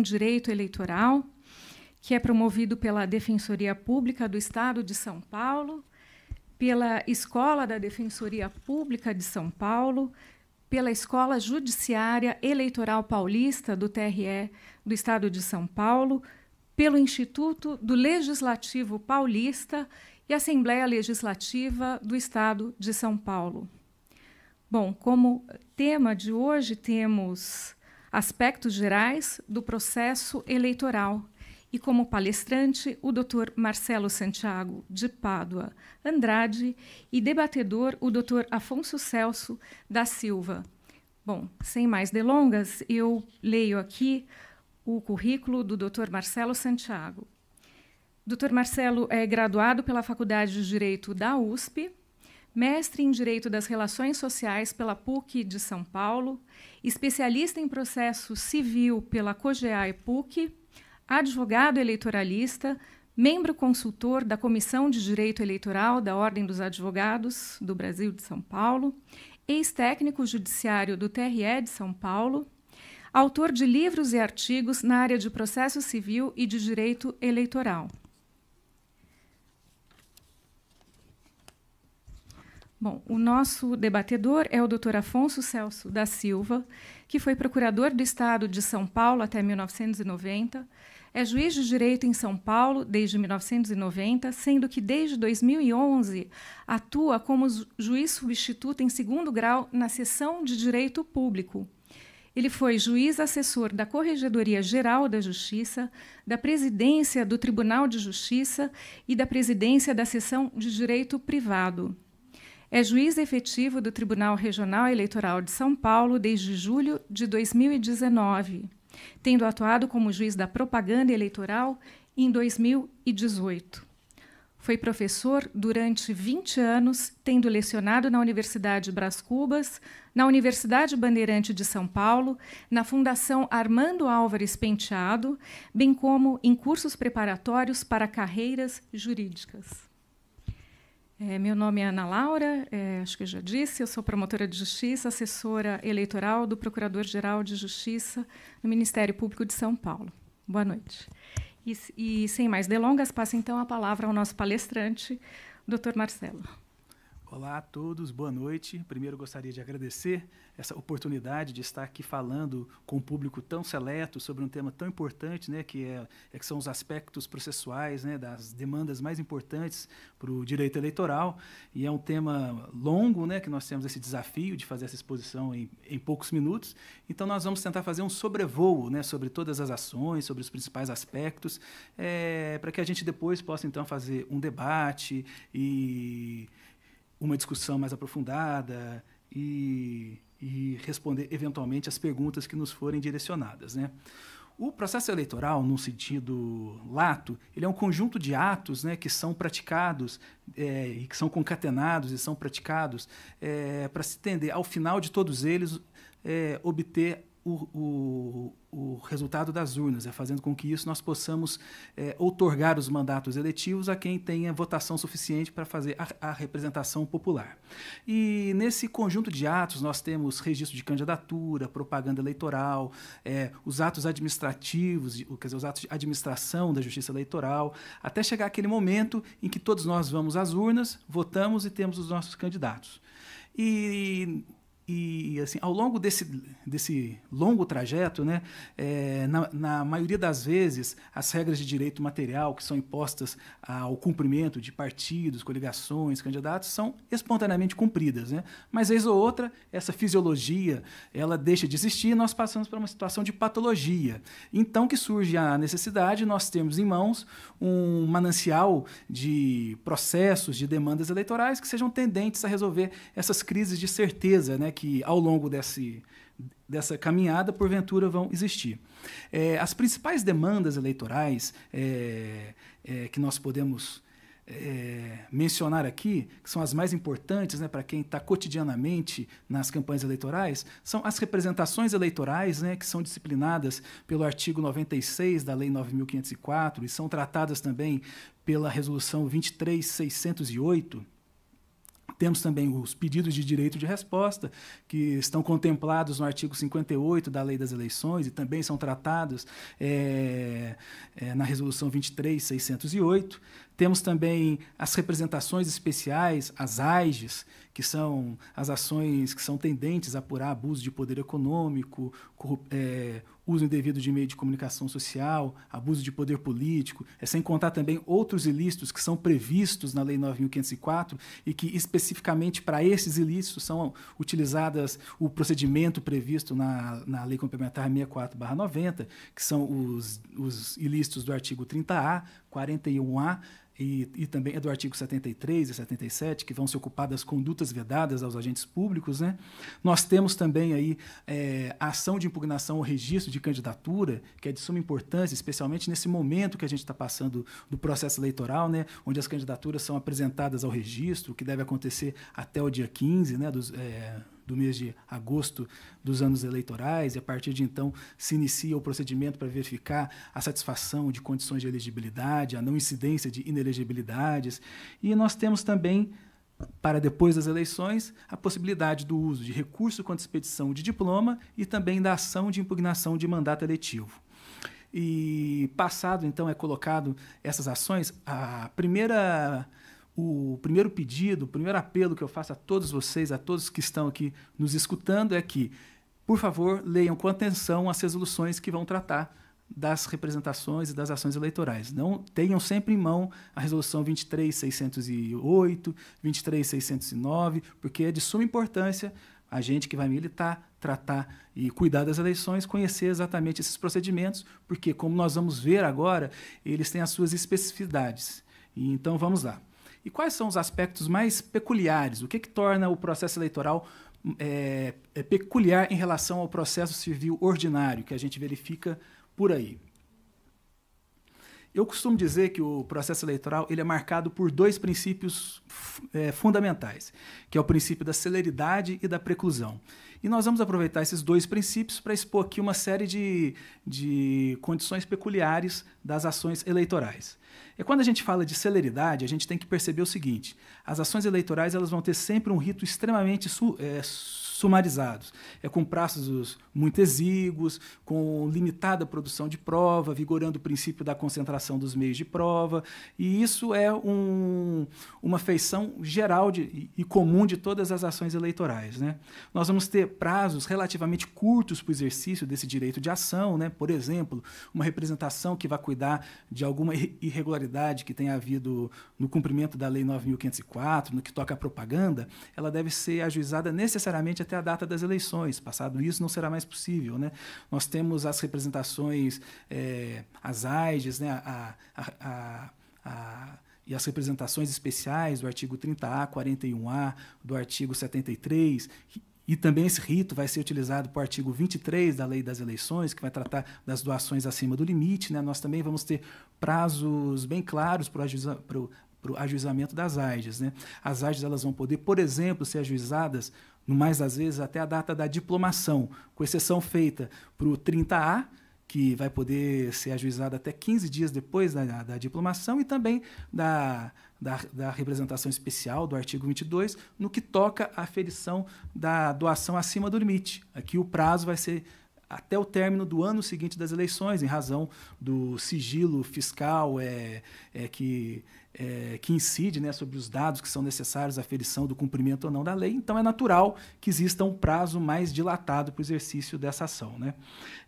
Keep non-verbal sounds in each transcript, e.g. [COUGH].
com Direito Eleitoral, que é promovido pela Defensoria Pública do Estado de São Paulo, pela Escola da Defensoria Pública de São Paulo, pela Escola Judiciária Eleitoral Paulista do TRE do Estado de São Paulo, pelo Instituto do Legislativo Paulista e Assembleia Legislativa do Estado de São Paulo. Bom, como tema de hoje temos aspectos gerais do processo eleitoral. E como palestrante, o Dr. Marcelo Santiago de Pádua Andrade e debatedor, o Dr. Afonso Celso da Silva. Bom, sem mais delongas, eu leio aqui o currículo do Dr. Marcelo Santiago. Dr. Marcelo é graduado pela Faculdade de Direito da USP, mestre em Direito das Relações Sociais pela PUC de São Paulo, especialista em processo civil pela e PUC, advogado eleitoralista, membro consultor da Comissão de Direito Eleitoral da Ordem dos Advogados do Brasil de São Paulo, ex-técnico judiciário do TRE de São Paulo, autor de livros e artigos na área de processo civil e de direito eleitoral. Bom, o nosso debatedor é o Dr. Afonso Celso da Silva, que foi procurador do Estado de São Paulo até 1990, é juiz de direito em São Paulo desde 1990, sendo que desde 2011 atua como juiz substituto em segundo grau na seção de direito público. Ele foi juiz assessor da Corregedoria Geral da Justiça, da presidência do Tribunal de Justiça e da presidência da seção de direito privado é juiz efetivo do Tribunal Regional Eleitoral de São Paulo desde julho de 2019, tendo atuado como juiz da propaganda eleitoral em 2018. Foi professor durante 20 anos, tendo lecionado na Universidade Brás Cubas, na Universidade Bandeirante de São Paulo, na Fundação Armando Álvares Penteado, bem como em cursos preparatórios para carreiras jurídicas. É, meu nome é Ana Laura, é, acho que já disse, eu sou promotora de justiça, assessora eleitoral do Procurador-Geral de Justiça no Ministério Público de São Paulo. Boa noite. E, e sem mais delongas, passo então a palavra ao nosso palestrante, Dr. Marcelo. Olá a todos, boa noite. Primeiro gostaria de agradecer essa oportunidade de estar aqui falando com um público tão seleto sobre um tema tão importante, né, que, é, é que são os aspectos processuais, né, das demandas mais importantes para o direito eleitoral. E é um tema longo, né, que nós temos esse desafio de fazer essa exposição em, em poucos minutos. Então nós vamos tentar fazer um sobrevoo, né, sobre todas as ações, sobre os principais aspectos, é, eh, para que a gente depois possa então fazer um debate e uma discussão mais aprofundada e, e responder eventualmente as perguntas que nos forem direcionadas, né? O processo eleitoral, num sentido lato, ele é um conjunto de atos né, que são praticados é, e que são concatenados e são praticados é, para se tender ao final de todos eles é, obter o, o, o, resultado das urnas, é fazendo com que isso nós possamos é, outorgar os mandatos eletivos a quem tenha votação suficiente para fazer a, a, representação popular. E nesse conjunto de atos nós temos registro de candidatura, propaganda eleitoral, é, os atos administrativos, quer dizer, os atos de administração da justiça eleitoral, até chegar aquele momento em que todos nós vamos às urnas, votamos e temos os nossos candidatos. E e assim, ao longo desse, desse longo trajeto, né, é, na, na, maioria das vezes, as regras de direito material que são impostas ao cumprimento de partidos, coligações, candidatos, são espontaneamente cumpridas. Né? Mas, vez ou outra, essa fisiologia ela deixa de existir e nós passamos para uma situação de patologia. Então que surge a necessidade, nós temos em mãos um manancial de processos, de demandas eleitorais que sejam tendentes a resolver essas crises de certeza, né, que ao longo desse, dessa caminhada, porventura, vão existir. É, as principais demandas eleitorais é, é, que nós podemos é, mencionar aqui, que são as mais importantes né, para quem está cotidianamente nas campanhas eleitorais, são as representações eleitorais, né, que são disciplinadas pelo artigo 96 da Lei 9.504 e são tratadas também pela Resolução 23608 temos também os pedidos de direito de resposta, que estão contemplados no artigo 58 da Lei das Eleições e também são tratados é, é, na Resolução 23608. Temos também as representações especiais, as AIGES, que são as ações que são tendentes a apurar abuso de poder econômico, corrupção. é, eh, uso indevido de meio de comunicação social, abuso de poder político, é sem contar também outros ilícitos que são previstos na Lei 9.504 e que especificamente para esses ilícitos são utilizadas o procedimento previsto na, na Lei Complementar 64/90, que são os, os ilícitos do artigo 30A, 41A e, e, também é do artigo 73 e 77, que vão se ocupar das condutas vedadas aos agentes públicos. Né? Nós temos também aí, é, a ação de impugnação ao registro de candidatura, que é de suma importância, especialmente nesse momento que a gente está passando do processo eleitoral, né? onde as candidaturas são apresentadas ao registro, que deve acontecer até o dia 15 né? Dos, é, do mês de agosto dos anos eleitorais, e a partir de então se inicia o procedimento para verificar a satisfação de condições de elegibilidade, a não incidência de inelegibilidades. E nós temos também para depois das eleições, a possibilidade do uso de recurso contra expedição de diploma e também da ação de impugnação de mandato eletivo. E passado, então, é colocado essas ações, a primeira o primeiro pedido, o primeiro apelo que eu faço a todos vocês, a todos que estão aqui nos escutando, é que, por favor, leiam com atenção as resoluções que vão tratar das representações e das ações eleitorais. Não tenham sempre em mão a resolução 23608, 23609, porque é de suma importância a gente que vai militar, tratar e cuidar das eleições, conhecer exatamente esses procedimentos, porque como nós vamos ver agora, eles têm as suas especificidades. E, então vamos lá. E quais são os aspectos mais peculiares? O que, que torna o processo eleitoral é, é peculiar em relação ao processo civil ordinário que a gente verifica por aí? Eu costumo dizer que o processo eleitoral ele é marcado por dois princípios é, fundamentais, que é o princípio da celeridade e da preclusão. E nós vamos aproveitar esses dois princípios para expor aqui uma série de, de condições peculiares das ações eleitorais. E é, quando a gente fala de celeridade, a gente tem que perceber o seguinte: as ações eleitorais elas vão ter sempre um rito extremamente su, é, sumarizados. É com prazos muito exíguos, com limitada produção de prova, vigorando o princípio da concentração dos meios de prova, e isso é um, uma feição geral de, e comum de todas as ações eleitorais. Né? Nós vamos ter prazos relativamente curtos para o exercício desse direito de ação, né? por exemplo, uma representação que vai cuidar de alguma irregularidade que tenha havido no cumprimento da Lei 9.504, no que toca à propaganda, ela deve ser ajuizada necessariamente até a data das eleições. Passado isso, não será mais possível. Né? Nós temos as representações, é, as AIDS, né? a, a, a, e as representações especiais do artigo 30A, 41A, do artigo 73, e também esse rito vai ser utilizado para o artigo 23 da Lei das Eleições, que vai tratar das doações acima do limite. Né? Nós também vamos ter prazos bem claros para o, para o, para o ajuizamento das AIDS. Né? As AIDS elas vão poder, por exemplo, ser ajuizadas no mais das vezes até a data da diplomação, com exceção feita para o 30A, que vai poder ser ajuizado até 15 dias depois da, da diplomação e também da, da, da, representação especial do artigo 22, no que toca à ferição da doação acima do limite. Aqui o prazo vai ser até o término do ano seguinte das eleições, em razão do sigilo fiscal é, é que é, que incide né, sobre os dados que são necessários à aferição do cumprimento ou não da lei, então é natural que exista um prazo mais dilatado para o exercício dessa ação. Né?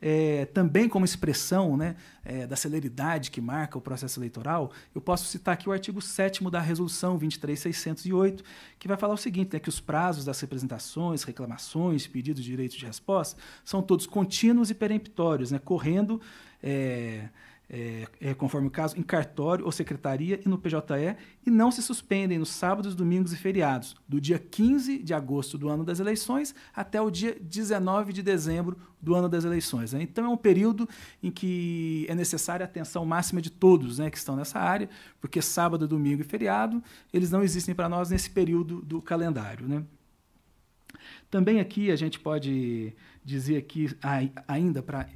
É, também, como expressão né, é, da celeridade que marca o processo eleitoral, eu posso citar aqui o artigo 7 da Resolução 23608, que vai falar o seguinte: né, que os prazos das representações, reclamações, pedidos de direito de resposta são todos contínuos e peremptórios, né, correndo. É, é, é, conforme o caso, em cartório ou secretaria e no PJE, e não se suspendem nos sábados, domingos e feriados, do dia 15 de agosto do ano das eleições até o dia 19 de dezembro do ano das eleições. Né? Então é um período em que é necessária a atenção máxima de todos né, que estão nessa área, porque sábado, domingo e feriado, eles não existem para nós nesse período do calendário. Né? Também aqui a gente pode dizer aqui ainda para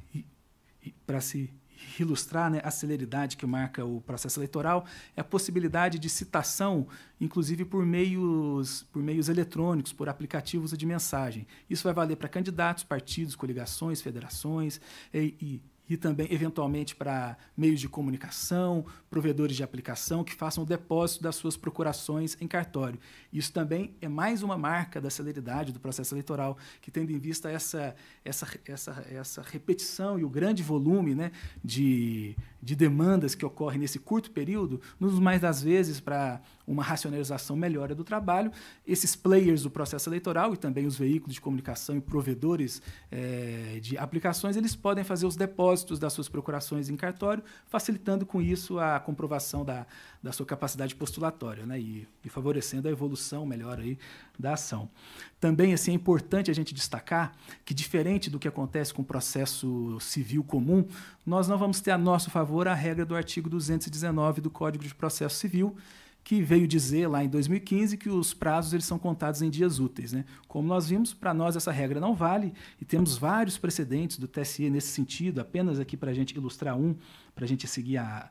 se ilustrar né, a celeridade que marca o processo eleitoral é a possibilidade de citação, inclusive por meios, por meios eletrônicos, por aplicativos de mensagem. Isso vai valer para candidatos, partidos, coligações, federações e, e e também, eventualmente, para meios de comunicação, provedores de aplicação que façam o depósito das suas procurações em cartório. Isso também é mais uma marca da celeridade do processo eleitoral, que, tendo em vista essa, essa, essa, essa repetição e o grande volume né, de, de demandas que ocorrem nesse curto período, nos mais das vezes, para uma racionalização melhor do trabalho, esses players do processo eleitoral e também os veículos de comunicação e provedores é, de aplicações, eles podem fazer os depósitos das suas procurações em cartório, facilitando com isso a comprovação da, da sua capacidade postulatória, né? E, e favorecendo a evolução melhor aí da ação. Também assim, é importante a gente destacar que, diferente do que acontece com o processo civil comum, nós não vamos ter a nosso favor a regra do artigo 219 do Código de Processo Civil, que veio dizer lá em 2015 que os prazos eles são contados em dias úteis. Né? Como nós vimos, para nós essa regra não vale e temos vários precedentes do TSE nesse sentido, apenas aqui para a gente ilustrar um, para a gente seguir a,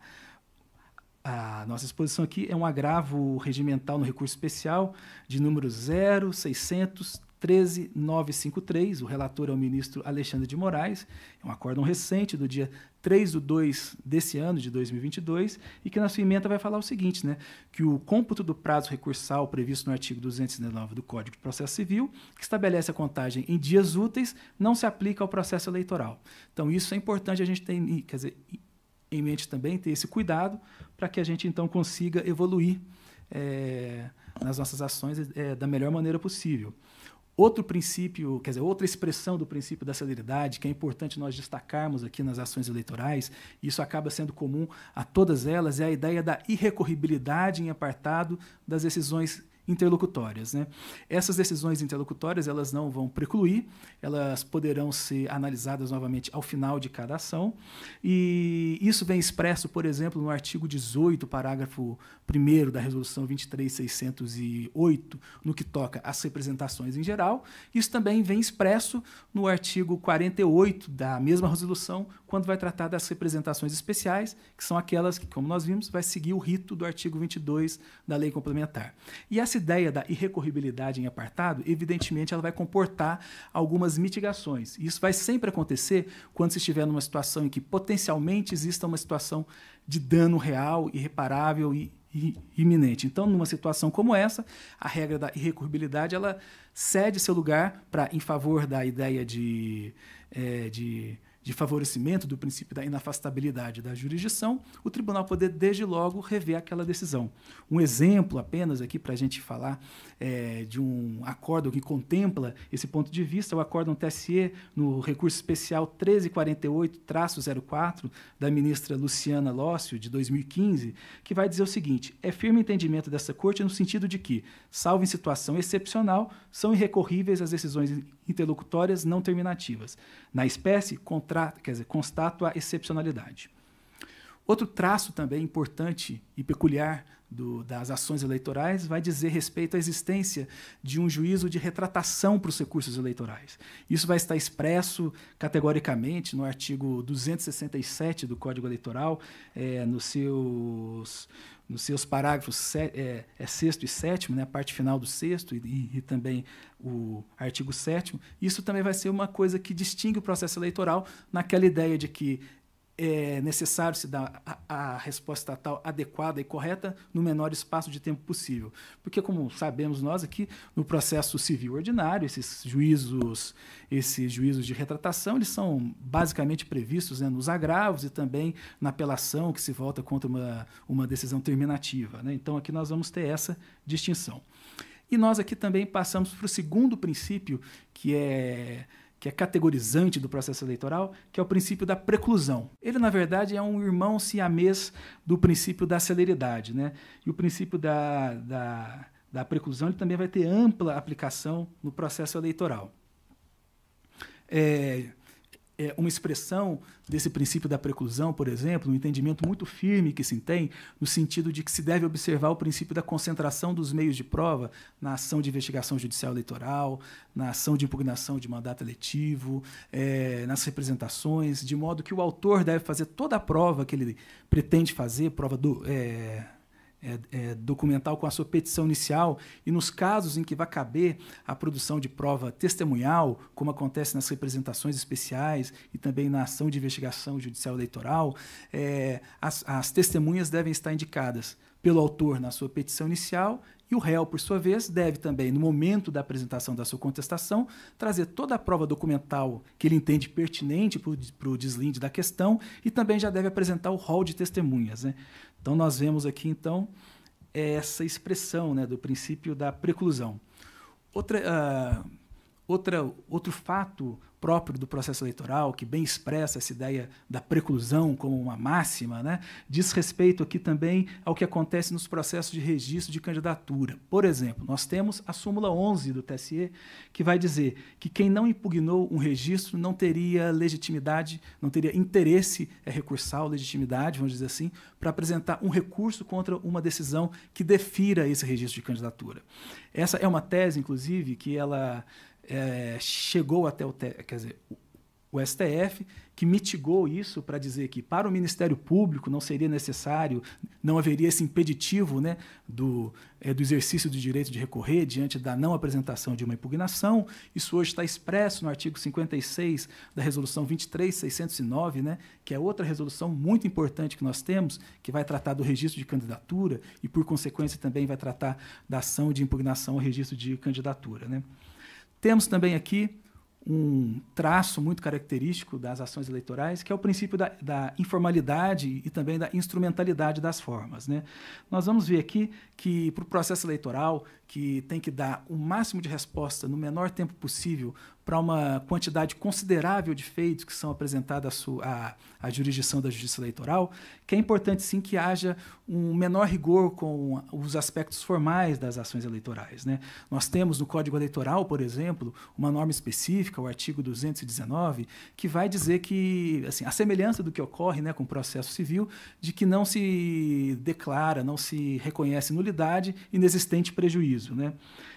a nossa exposição aqui é um agravo regimental no recurso especial de número 0613953. O relator é o ministro Alexandre de Moraes. É um acórdão recente, do dia 3 de 2 desse ano, de 2022, e que na sua emenda vai falar o seguinte, né? que o cômputo do prazo recursal previsto no artigo 219 do Código de Processo Civil, que estabelece a contagem em dias úteis, não se aplica ao processo eleitoral. Então, isso é importante a gente ter, quer dizer, em mente também, ter esse cuidado para que a gente então consiga evoluir é, nas nossas ações é, da melhor maneira possível. Outro princípio, quer dizer, outra expressão do princípio da celeridade, que é importante nós destacarmos aqui nas ações eleitorais, e isso acaba sendo comum a todas elas, é a ideia da irrecorribilidade em apartado das decisões interlocutórias. Né? Essas decisões interlocutórias elas não vão precluir, elas poderão ser analisadas novamente ao final de cada ação, e isso vem expresso, por exemplo, no artigo 18, parágrafo 1 da Resolução 23608, no que toca às representações em geral. Isso também vem expresso no artigo 48 da mesma resolução, quando vai tratar das representações especiais, que são aquelas que, como nós vimos, vai seguir o rito do artigo 22 da Lei Complementar. E a essa ideia da irrecorribilidade em apartado, evidentemente, ela vai comportar algumas mitigações. Isso vai sempre acontecer quando se estiver numa situação em que potencialmente exista uma situação de dano real, irreparável e iminente. Então, numa situação como essa, a regra da irrecorribilidade ela cede seu lugar para em favor da ideia de, é, de de favorecimento do princípio da inafastabilidade da jurisdição, o tribunal poder, desde logo, rever aquela decisão. Um exemplo apenas aqui para a gente falar é, de um acórdão que contempla esse ponto de vista, o acórdão TSE, no recurso especial 1348-04, da ministra Luciana Lócio, de 2015, que vai dizer o seguinte: é firme entendimento dessa Corte no sentido de que, salvo em situação excepcional, são irrecorríveis as decisões interlocutórias não terminativas. Na espécie, contrata, quer dizer, constato a excepcionalidade. Outro traço também importante e peculiar do, das ações eleitorais vai dizer respeito à existência de um juízo de retratação para os recursos eleitorais. Isso vai estar expresso categoricamente no artigo 267 do Código Eleitoral, é, nos seus nos seus parágrafos é, é, sexto e sétimo, né, a parte final do sexto e, e, também o artigo sétimo, isso também vai ser uma coisa que distingue o processo eleitoral naquela ideia de que é necessário se dar a, a, resposta estatal adequada e correta no menor espaço de tempo possível. Porque, como sabemos nós aqui, no processo civil ordinário, esses juízos, esses juízos de retratação, eles são basicamente previstos né, nos agravos e também na apelação que se volta contra uma, uma decisão terminativa. Né? Então, aqui nós vamos ter essa distinção. E nós aqui também passamos para o segundo princípio, que é que é categorizante do processo eleitoral, que é o princípio da preclusão. Ele, na verdade, é um irmão siamês do princípio da celeridade. Né? E o princípio da, da, da preclusão ele também vai ter ampla aplicação no processo eleitoral. É, é, uma expressão desse princípio da preclusão, por exemplo, um entendimento muito firme que se tem, no sentido de que se deve observar o princípio da concentração dos meios de prova na ação de investigação judicial eleitoral, na ação de impugnação de mandato eletivo, é, nas representações, de modo que o autor deve fazer toda a prova que ele pretende fazer, prova do. É, é, é, documental com a sua petição inicial e nos casos em que vai caber a produção de prova testemunhal, como acontece nas representações especiais e também na ação de investigação judicial eleitoral, é, as, as testemunhas devem estar indicadas pelo autor na sua petição inicial e o réu, por sua vez, deve também, no momento da apresentação da sua contestação, trazer toda a prova documental que ele entende pertinente para o deslinde da questão e também já deve apresentar o rol de testemunhas. Né? Então nós vemos aqui então essa expressão né, do princípio da preclusão. Outra uh, Outra, outro fato próprio do processo eleitoral, que bem expressa essa ideia da preclusão como uma máxima, né, diz respeito aqui também ao que acontece nos processos de registro de candidatura. Por exemplo, nós temos a súmula 11 do TSE, que vai dizer que quem não impugnou um registro não teria legitimidade, não teria interesse é, recursal, legitimidade, vamos dizer assim, para apresentar um recurso contra uma decisão que defira esse registro de candidatura. Essa é uma tese, inclusive, que ela é, chegou até o, quer dizer, o STF, que mitigou isso para dizer que para o Ministério Público não seria necessário, não haveria esse impeditivo né, do, é, do exercício do direito de recorrer diante da não apresentação de uma impugnação. Isso hoje está expresso no artigo 56 da Resolução 23609, né, que é outra resolução muito importante que nós temos, que vai tratar do registro de candidatura e, por consequência, também vai tratar da ação de impugnação ao registro de candidatura. Né. Temos também aqui um traço muito característico das ações eleitorais, que é o princípio da, da informalidade e também da instrumentalidade das formas. Né? Nós vamos ver aqui que, para o processo eleitoral, que tem que dar o máximo de resposta no menor tempo possível para uma quantidade considerável de feitos que são apresentados à, à, jurisdição da Justiça Eleitoral, que é importante sim que haja um menor rigor com os aspectos formais das ações eleitorais. Né? Nós temos no Código Eleitoral, por exemplo, uma norma específica, o artigo 219, que vai dizer que, assim, a semelhança do que ocorre né, com o processo civil, de que não se declara, não se reconhece nulidade, inexistente prejuízo juízo. Né?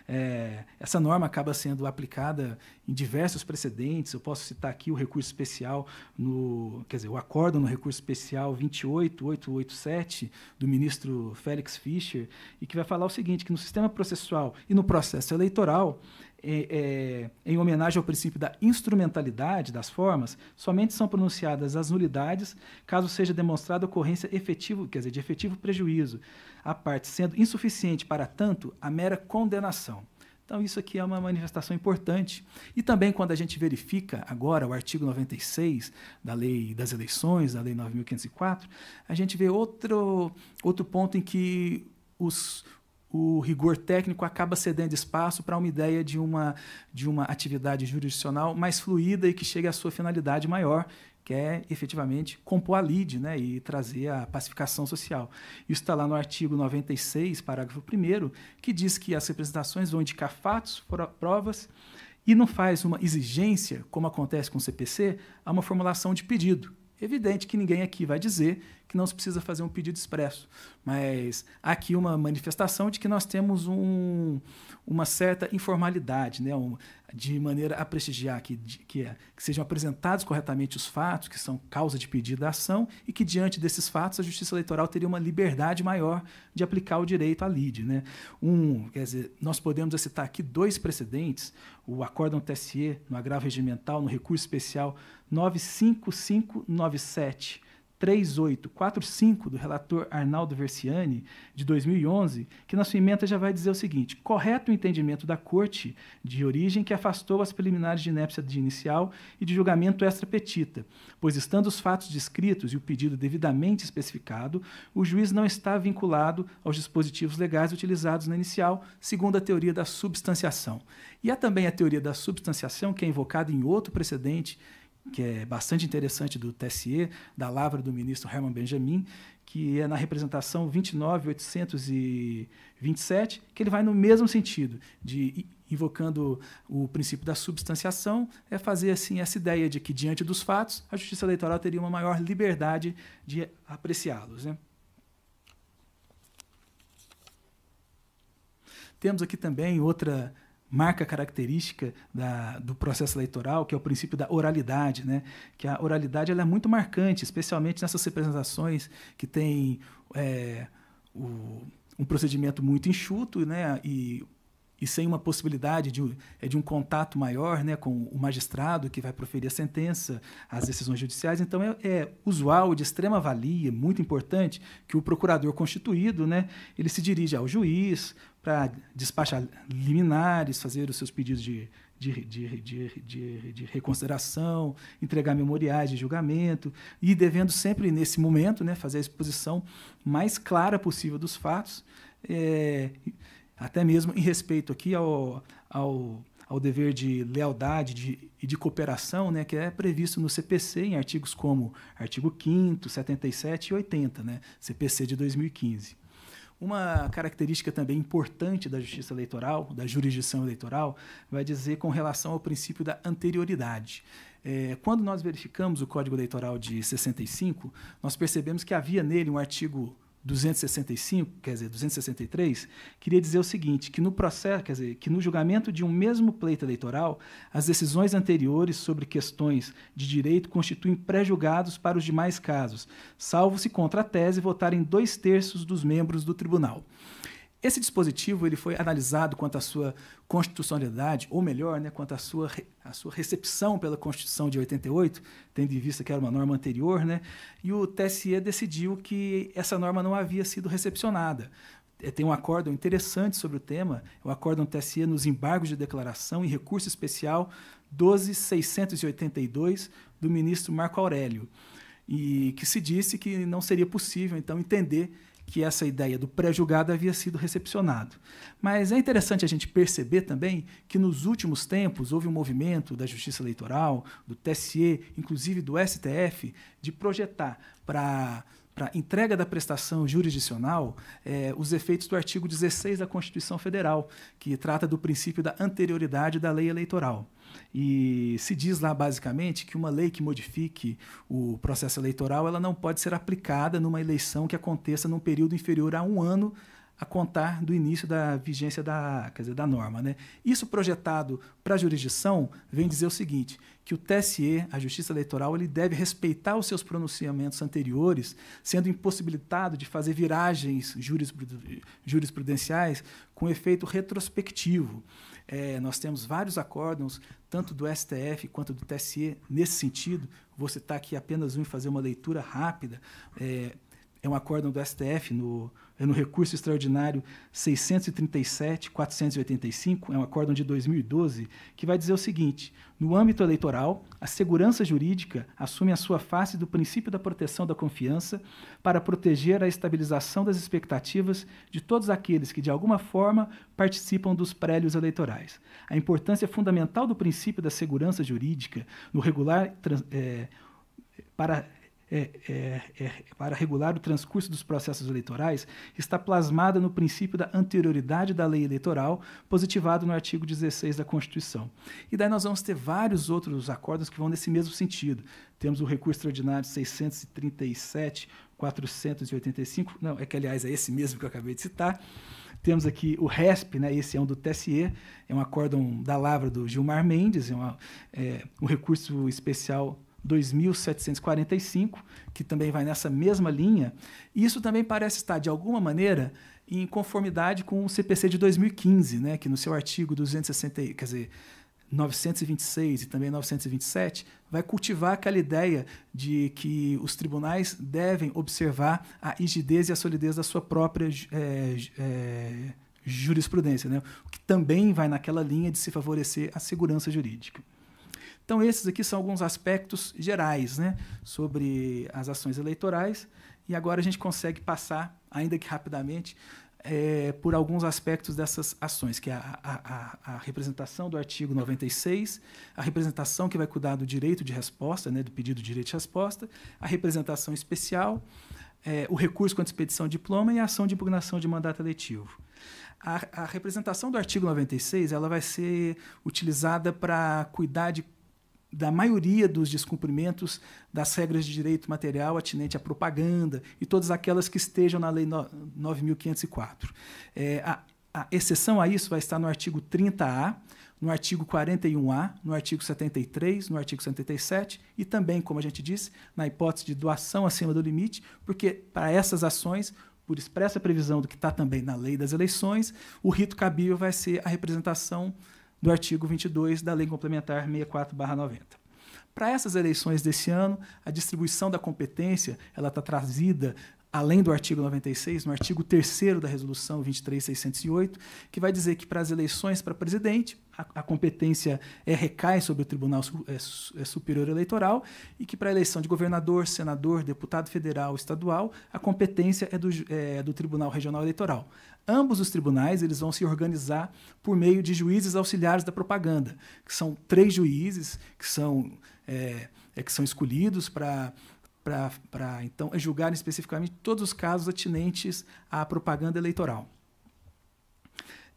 É, essa norma acaba sendo aplicada em diversos precedentes, eu posso citar aqui o recurso especial, no, quer dizer, o acordo no recurso especial 28887 do ministro Félix Fischer, e que vai falar o seguinte, que no sistema processual e no processo eleitoral, é, é, em homenagem ao princípio da instrumentalidade das formas, somente são pronunciadas as nulidades caso seja demonstrada ocorrência efetivo, quer dizer, de efetivo prejuízo, a parte sendo insuficiente para tanto a mera condenação. Então, isso aqui é uma manifestação importante. E também, quando a gente verifica agora o artigo 96 da Lei das Eleições, da Lei 9.504, a gente vê outro, outro ponto em que os, o rigor técnico acaba cedendo espaço para uma ideia de uma, de uma atividade jurisdicional mais fluida e que chegue à sua finalidade maior, que é efetivamente compor a lid né, e trazer a pacificação social. Isso está lá no artigo 96, parágrafo 1, que diz que as representações vão indicar fatos, provas, e não faz uma exigência, como acontece com o CPC, a uma formulação de pedido. Evidente que ninguém aqui vai dizer que não se precisa fazer um pedido expresso, mas há aqui uma manifestação de que nós temos um, uma certa informalidade, né? Um, de maneira a prestigiar que, de, que, é, que sejam apresentados corretamente os fatos que são causa de pedido da ação e que, diante desses fatos, a Justiça Eleitoral teria uma liberdade maior de aplicar o direito à lide. Né? Um, quer dizer, nós podemos citar aqui dois precedentes, o acórdão TSE no agravo regimental, no recurso especial 95597 3845 do relator Arnaldo Versiani, de 2011, que na sua emenda já vai dizer o seguinte: correto o entendimento da Corte de origem que afastou as preliminares de inépcia de inicial e de julgamento extra petita, pois estando os fatos descritos e o pedido devidamente especificado, o juiz não está vinculado aos dispositivos legais utilizados na inicial, segundo a teoria da substanciação. E há também a teoria da substanciação que é invocada em outro precedente que é bastante interessante do TSE, da lavra do ministro Herman Benjamin, que é na representação 29.827, que ele vai no mesmo sentido, de invocando o princípio da substanciação, é fazer assim essa ideia de que, diante dos fatos, a justiça eleitoral teria uma maior liberdade de apreciá-los. Né? Temos aqui também outra marca característica da, do processo eleitoral, que é o princípio da oralidade, né? que a oralidade ela é muito marcante, especialmente nessas representações que tem é, o, um procedimento muito enxuto né? e, e sem uma possibilidade de, é, de um contato maior né? com o magistrado que vai proferir a sentença, as decisões judiciais. Então, é, é usual, de extrema valia, muito importante, que o procurador constituído né? ele se dirija ao juiz, para despachar liminares, fazer os seus pedidos de, de, de, de, reconsideração, entregar memoriais de julgamento, e devendo sempre, nesse momento, né, fazer a exposição mais clara possível dos fatos, é, até mesmo em respeito aqui ao, ao, ao dever de lealdade e de, cooperação, né, que é previsto no CPC, em artigos como artigo 5 77 e 80, né, CPC de 2015. Uma característica também importante da justiça eleitoral, da jurisdição eleitoral, vai dizer com relação ao princípio da anterioridade. É, quando nós verificamos o Código Eleitoral de 65, nós percebemos que havia nele um artigo 265, quer dizer, 263, queria dizer o seguinte, que no processo, quer dizer, que no julgamento de um mesmo pleito eleitoral, as decisões anteriores sobre questões de direito constituem pré-julgados para os demais casos, salvo se contra a tese votarem dois terços dos membros do tribunal. Esse dispositivo ele foi analisado quanto à sua constitucionalidade, ou melhor, né, quanto à sua, à sua recepção pela Constituição de 88, tendo em vista que era uma norma anterior, né, e o TSE decidiu que essa norma não havia sido recepcionada. É, tem um acórdão interessante sobre o tema, é o acórdão TSE nos embargos de declaração e recurso especial 12682 do ministro Marco Aurélio, e que se disse que não seria possível, então, entender que essa ideia do pré-julgado havia sido recepcionado. Mas é interessante a gente perceber também que nos últimos tempos houve um movimento da Justiça Eleitoral, do TSE, inclusive do STF, de projetar para para entrega da prestação jurisdicional é, os efeitos do artigo 16 da Constituição Federal, que trata do princípio da anterioridade da lei eleitoral. E se diz lá basicamente que uma lei que modifique o processo eleitoral ela não pode ser aplicada numa eleição que aconteça num período inferior a um ano a contar do início da vigência da, quer dizer, da norma. Né? Isso projetado para a jurisdição vem dizer o seguinte, que o TSE, a Justiça Eleitoral, ele deve respeitar os seus pronunciamentos anteriores, sendo impossibilitado de fazer viragens jurisprudenciais com efeito retrospectivo. É, nós temos vários acórdãos, tanto do STF quanto do TSE, nesse sentido. Vou citar aqui apenas um e fazer uma leitura rápida. É, é um acórdão do STF no é no recurso extraordinário 637 485 é um acórdão de 2012, que vai dizer o seguinte: no âmbito eleitoral, a segurança jurídica assume a sua face do princípio da proteção da confiança para proteger a estabilização das expectativas de todos aqueles que, de alguma forma, participam dos prélios eleitorais. A importância fundamental do princípio da segurança jurídica no regular. É, para é, é, é, para regular o transcurso dos processos eleitorais está plasmada no princípio da anterioridade da lei eleitoral, positivado no artigo 16 da Constituição. E daí nós vamos ter vários outros acordos que vão nesse mesmo sentido. Temos o recurso extraordinário 637 485, não, é que aliás é esse mesmo que eu acabei de citar. Temos aqui o RESP, né, esse é um do TSE, é um acórdão da Lavra do Gilmar Mendes, é, uma, é um recurso especial 2745, que também vai nessa mesma linha, isso também parece estar, de alguma maneira, em conformidade com o CPC de 2015, né, que no seu artigo 260, quer dizer, 926 e também 927, vai cultivar aquela ideia de que os tribunais devem observar a rigidez e a solidez da sua própria é, é, jurisprudência, né? o que também vai naquela linha de se favorecer a segurança jurídica. Então, esses aqui são alguns aspectos gerais né, sobre as ações eleitorais. E agora a gente consegue passar, ainda que rapidamente, é, por alguns aspectos dessas ações, que é a, a, a, representação do artigo 96, a representação que vai cuidar do direito de resposta, né, do pedido de direito de resposta, a representação especial, é, o recurso contra expedição de diploma e a ação de impugnação de mandato eletivo. A, a representação do artigo 96 ela vai ser utilizada para cuidar de da maioria dos descumprimentos das regras de direito material atinente à propaganda e todas aquelas que estejam na Lei 9.504. É, a, a exceção a isso vai estar no artigo 30A, no artigo 41A, no artigo 73, no artigo 77 e também, como a gente disse, na hipótese de doação acima do limite, porque para essas ações, por expressa previsão do que está também na lei das eleições, o rito cabível vai ser a representação do artigo 22 da Lei Complementar 64/90. Para essas eleições desse ano, a distribuição da competência ela está trazida além do artigo 96, no artigo 3 da resolução 23608, que vai dizer que para as eleições para presidente, a, competência é, recai sobre o Tribunal é, é, Superior Eleitoral e que para a eleição de governador, senador, deputado federal, estadual, a competência é do, é, do Tribunal Regional Eleitoral. Ambos os tribunais eles vão se organizar por meio de juízes auxiliares da propaganda, que são três juízes que são, é, é que são escolhidos para para então julgar especificamente todos os casos atinentes à propaganda eleitoral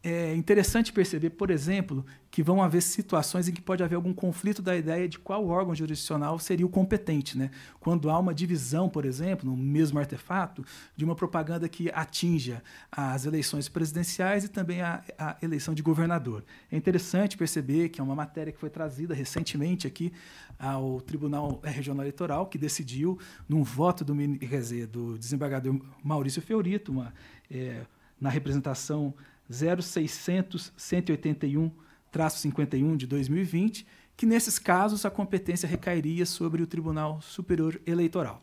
é interessante perceber, por exemplo, que vão haver situações em que pode haver algum conflito da ideia de qual órgão jurisdicional seria o competente. Né? Quando há uma divisão, por exemplo, no mesmo artefato, de uma propaganda que atinja as eleições presidenciais e também a, a eleição de governador. É interessante perceber que é uma matéria que foi trazida recentemente aqui ao Tribunal Regional Eleitoral, que decidiu, num voto do, do desembargador Maurício Feurito, uma, é, na representação 0600 181-51 de 2020, que nesses casos a competência recairia sobre o Tribunal Superior Eleitoral.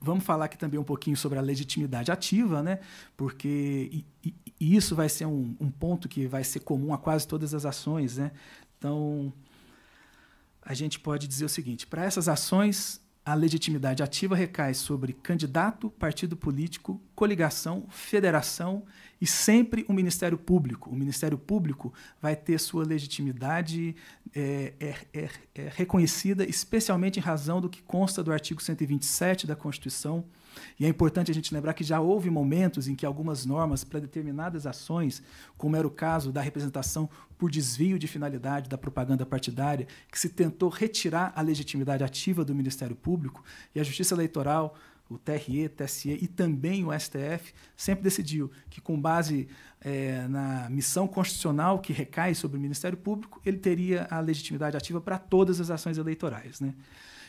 Vamos falar aqui também um pouquinho sobre a legitimidade ativa, né? porque e, e, isso vai ser um, um ponto que vai ser comum a quase todas as ações. Né? Então, a gente pode dizer o seguinte: para essas ações, a legitimidade ativa recai sobre candidato, partido político, coligação, federação e sempre o Ministério Público. O Ministério Público vai ter sua legitimidade é, é, é, é reconhecida, especialmente em razão do que consta do artigo 127 da Constituição e é importante a gente lembrar que já houve momentos em que algumas normas para determinadas ações, como era o caso da representação por desvio de finalidade da propaganda partidária, que se tentou retirar a legitimidade ativa do Ministério Público e a Justiça Eleitoral o TRE, TSE e também o STF sempre decidiu que, com base é, na missão constitucional que recai sobre o Ministério Público, ele teria a legitimidade ativa para todas as ações eleitorais. Né?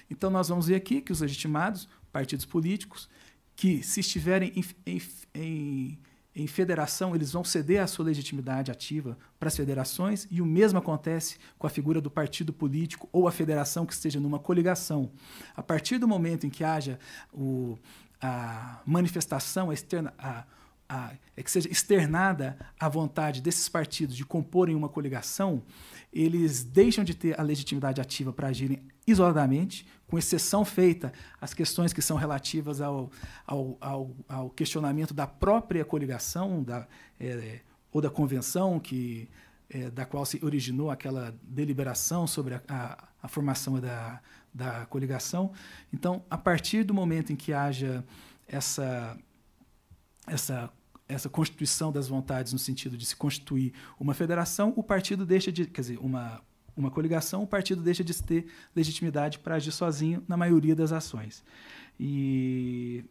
Então, nós vamos ver aqui que os legitimados partidos políticos, que, se estiverem em, em, em, em federação, eles vão ceder a sua legitimidade ativa para as federações, e o mesmo acontece com a figura do partido político ou a federação que esteja numa coligação. A partir do momento em que haja o, a manifestação, externa, a, a, é que seja externada a vontade desses partidos de comporem uma coligação, eles deixam de ter a legitimidade ativa para agirem isoladamente com exceção feita às questões que são relativas ao, ao, ao, ao questionamento da própria coligação da, é, ou da convenção que, é, da qual se originou aquela deliberação sobre a, a, a formação da, da coligação. Então, a partir do momento em que haja essa, essa essa constituição das vontades no sentido de se constituir uma federação, o partido deixa de, quer dizer, uma uma coligação, o partido deixa de ter legitimidade para agir sozinho na maioria das ações. E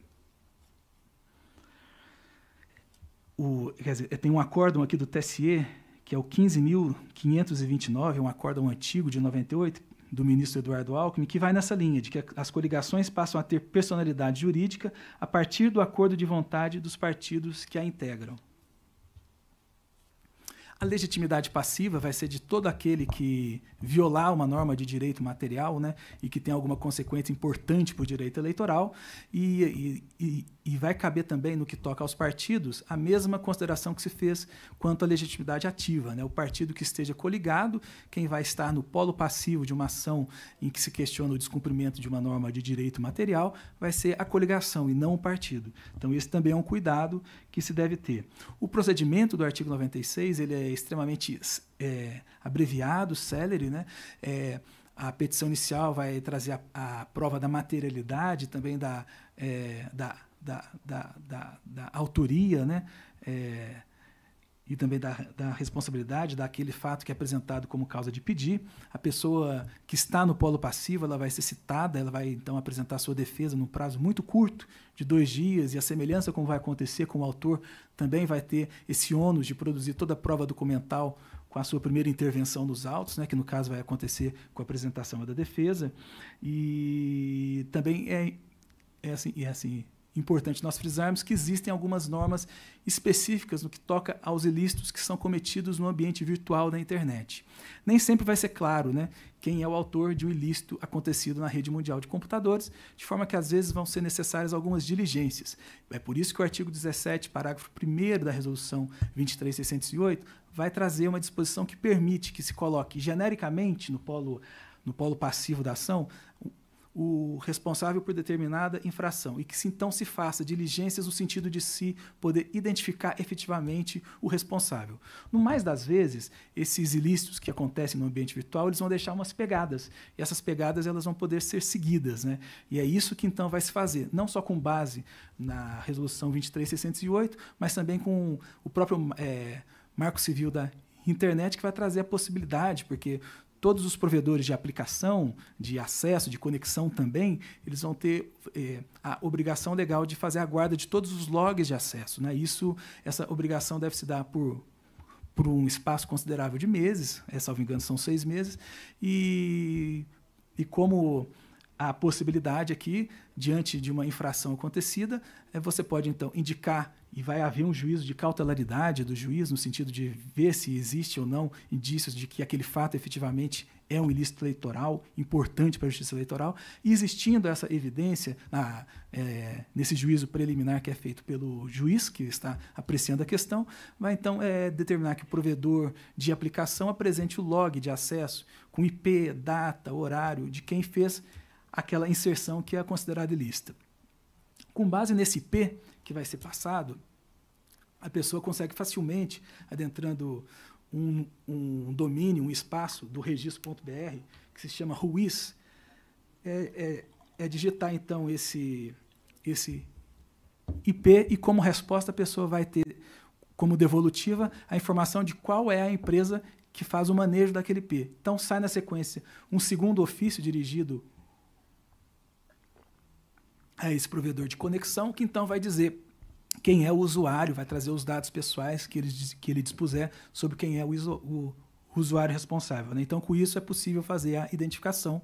o, dizer, tem um acórdão aqui do TSE, que é o 15.529, um acórdão antigo de 98, do ministro Eduardo Alckmin, que vai nessa linha, de que as coligações passam a ter personalidade jurídica a partir do acordo de vontade dos partidos que a integram. A legitimidade passiva vai ser de todo aquele que violar uma norma de direito material né, e que tem alguma consequência importante para o direito eleitoral. e, e, e e vai caber também, no que toca aos partidos, a mesma consideração que se fez quanto à legitimidade ativa. Né? O partido que esteja coligado, quem vai estar no polo passivo de uma ação em que se questiona o descumprimento de uma norma de direito material, vai ser a coligação e não o partido. Então, esse também é um cuidado que se deve ter. O procedimento do artigo 96 ele é extremamente é, abreviado, celere, né? É, a petição inicial vai trazer a, a prova da materialidade, também da, é, da da, da, da, da autoria né? É, e também da, da responsabilidade daquele fato que é apresentado como causa de pedir. A pessoa que está no polo passivo ela vai ser citada, ela vai então apresentar sua defesa num prazo muito curto, de dois dias, e a semelhança como vai acontecer com o autor também vai ter esse ônus de produzir toda a prova documental com a sua primeira intervenção nos autos, né, que no caso vai acontecer com a apresentação da defesa. E também é, é assim, é assim importante nós frisarmos que existem algumas normas específicas no que toca aos ilícitos que são cometidos no ambiente virtual da internet. Nem sempre vai ser claro né, quem é o autor de um ilícito acontecido na rede mundial de computadores, de forma que às vezes vão ser necessárias algumas diligências. É por isso que o artigo 17, parágrafo 1 da Resolução 23608, vai trazer uma disposição que permite que se coloque genericamente no polo, no polo passivo da ação o responsável por determinada infração e que se, então se faça diligências no sentido de se poder identificar efetivamente o responsável. No mais das vezes, esses ilícitos que acontecem no ambiente virtual, eles vão deixar umas pegadas e essas pegadas elas vão poder ser seguidas, né? E é isso que então vai se fazer, não só com base na resolução 23608, mas também com o próprio é, Marco Civil da internet que vai trazer a possibilidade, porque todos os provedores de aplicação, de acesso, de conexão também, eles vão ter é, a obrigação legal de fazer a guarda de todos os logs de acesso. Né? Isso, essa obrigação deve se dar por por um espaço considerável de meses, é, salvo engano, são seis meses, e, e como a possibilidade aqui, diante de uma infração acontecida, é, você pode, então, indicar e vai haver um juízo de cautelaridade do juiz, no sentido de ver se existe ou não indícios de que aquele fato efetivamente é um ilícito eleitoral, importante para a justiça eleitoral, e existindo essa evidência na, é, nesse juízo preliminar que é feito pelo juiz que está apreciando a questão, vai então é, determinar que o provedor de aplicação apresente o log de acesso com IP, data, horário de quem fez aquela inserção que é considerada ilícita. Com base nesse IP, que vai ser passado, a pessoa consegue facilmente, adentrando um, um domínio, um espaço do registro.br, que se chama Ruiz, é, é, é digitar então esse, esse IP e como resposta a pessoa vai ter como devolutiva a informação de qual é a empresa que faz o manejo daquele IP. Então sai na sequência um segundo ofício dirigido a esse provedor de conexão, que então vai dizer quem é o usuário, vai trazer os dados pessoais que ele, que ele dispuser sobre quem é o, o usuário responsável. Né? Então, com isso, é possível fazer a identificação.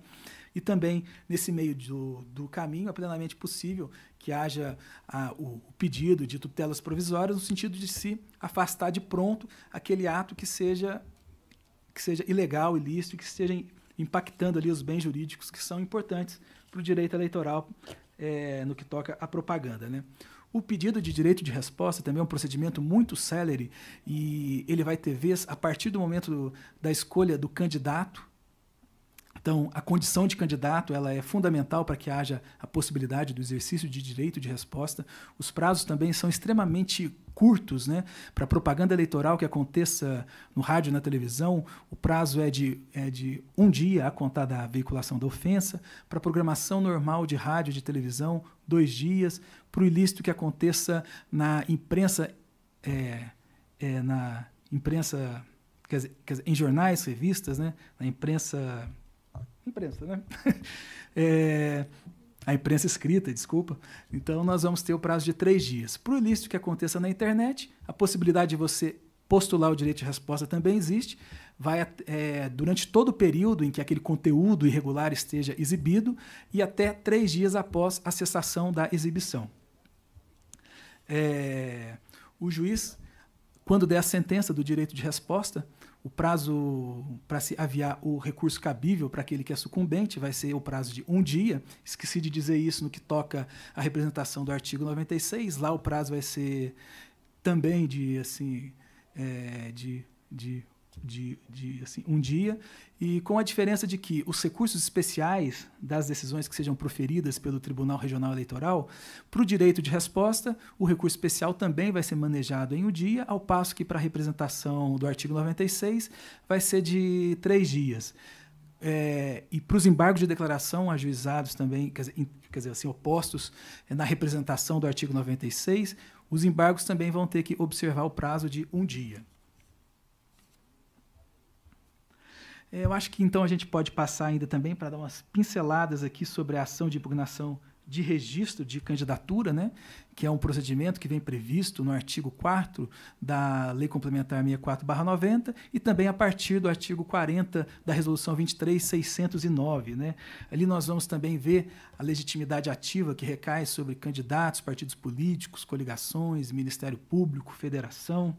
E também, nesse meio do, do caminho, é plenamente possível que haja a, o, o, pedido de tutelas provisórias no sentido de se afastar de pronto aquele ato que seja, que seja ilegal, ilícito, que esteja impactando ali os bens jurídicos que são importantes para o direito eleitoral é, no que toca à propaganda. Né? O pedido de direito de resposta também é um procedimento muito célere e ele vai ter vez a partir do momento do, da escolha do candidato então, a condição de candidato ela é fundamental para que haja a possibilidade do exercício de direito de resposta. Os prazos também são extremamente curtos, né? Para propaganda eleitoral que aconteça no rádio e na televisão, o prazo é de, é de um dia a contar da veiculação da ofensa. Para programação normal de rádio e de televisão, dois dias. Para o ilícito que aconteça na imprensa, é, é, na imprensa, quer dizer, quer dizer, em jornais, revistas, né? Na imprensa imprensa, né? [LAUGHS] é, a imprensa escrita, desculpa. Então, nós vamos ter o prazo de três dias. Para o ilícito que aconteça na internet, a possibilidade de você postular o direito de resposta também existe. Vai é, durante todo o período em que aquele conteúdo irregular esteja exibido e até três dias após a cessação da exibição. É, o juiz, quando der a sentença do direito de resposta, o prazo para se aviar o recurso cabível para aquele que é sucumbente vai ser o prazo de um dia. Esqueci de dizer isso no que toca à representação do artigo 96. Lá o prazo vai ser também de assim é, de, de de, de assim, um dia, e com a diferença de que os recursos especiais das decisões que sejam proferidas pelo Tribunal Regional Eleitoral, para o direito de resposta, o recurso especial também vai ser manejado em um dia, ao passo que para a representação do artigo 96 vai ser de três dias. É, e para os embargos de declaração ajuizados também, quer dizer, quer dizer assim, opostos é, na representação do artigo 96, os embargos também vão ter que observar o prazo de um dia. É, eu acho que então a gente pode passar ainda também para dar umas pinceladas aqui sobre a ação de impugnação de registro de candidatura, né? que é um procedimento que vem previsto no artigo 4 da Lei Complementar 64/90 e também a partir do artigo 40 da Resolução 23609, né? Ali nós vamos também ver a legitimidade ativa que recai sobre candidatos, partidos políticos, coligações, Ministério Público, federação.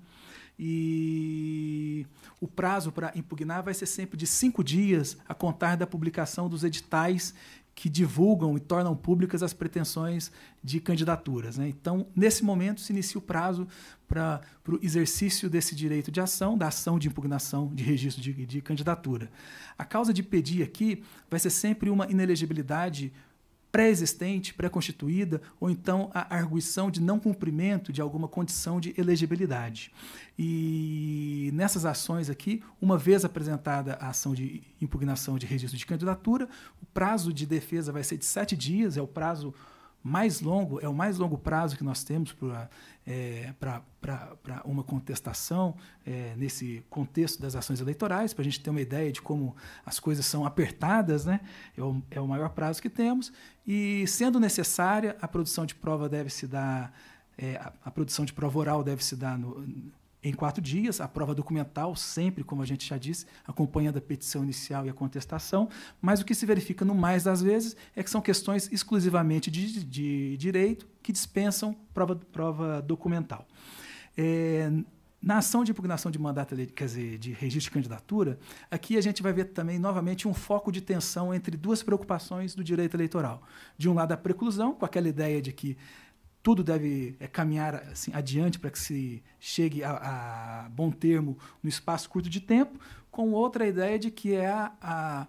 E o prazo para impugnar vai ser sempre de cinco dias a contar da publicação dos editais que divulgam e tornam públicas as pretensões de candidaturas. Né? Então, nesse momento, se inicia o prazo para o exercício desse direito de ação, da ação de impugnação de registro de, de candidatura. A causa de pedir aqui vai ser sempre uma inelegibilidade pré-existente, pré-constituída, ou então a arguição de não cumprimento de alguma condição de elegibilidade. E nessas ações aqui, uma vez apresentada a ação de impugnação de registro de candidatura, o prazo de defesa vai ser de sete dias, é o prazo mais longo, é o mais longo prazo que nós temos para é, uma contestação é, nesse contexto das ações eleitorais, para a gente ter uma ideia de como as coisas são apertadas, né? é, o, é o maior prazo que temos, e sendo necessária, a produção de prova deve se dar, é, a, a, produção de prova oral deve se dar no, em quatro dias, a prova documental, sempre, como a gente já disse, acompanhando a petição inicial e a contestação, mas o que se verifica no mais das vezes é que são questões exclusivamente de, de direito que dispensam prova, prova documental. É, na ação de impugnação de mandato, quer dizer, de registro de candidatura, aqui a gente vai ver também, novamente, um foco de tensão entre duas preocupações do direito eleitoral. De um lado, a preclusão, com aquela ideia de que tudo deve é, caminhar assim, adiante para que se chegue a, a, bom termo no espaço curto de tempo, com outra ideia de que é a,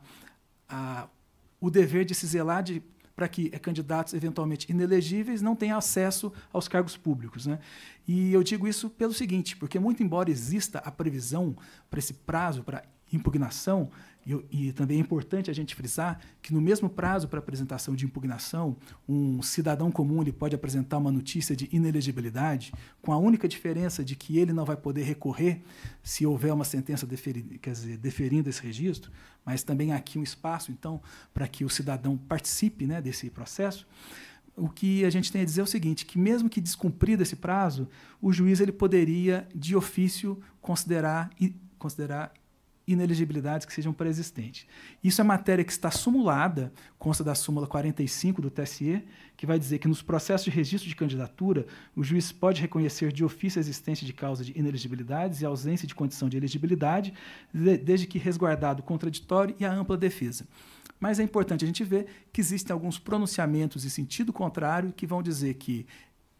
a, o dever de se zelar de, para que eh, candidatos eventualmente inelegíveis não tenham acesso aos cargos públicos. Né? E eu digo isso pelo seguinte, porque muito embora exista a previsão para esse prazo para impugnação, e, e, também é importante a gente frisar que, no mesmo prazo para apresentação de impugnação, um cidadão comum ele pode apresentar uma notícia de inelegibilidade, com a única diferença de que ele não vai poder recorrer se houver uma sentença deferi, dizer, deferindo esse registro, mas também há aqui um espaço, então, para que o cidadão participe né, desse processo. O que a gente tem a dizer é o seguinte, que mesmo que descumprido esse prazo, o juiz ele poderia, de ofício, considerar, considerar ineligibilidades que sejam pré-existentes. Isso é matéria que está sumulada, consta da súmula 45 do TSE, que vai dizer que nos processos de registro de candidatura, o juiz pode reconhecer de ofício a existência de causa de inelegibilidades e ausência de condição de elegibilidade, desde que resguardado o contraditório e a ampla defesa. Mas é importante a gente ver que existem alguns pronunciamentos em sentido contrário que vão dizer que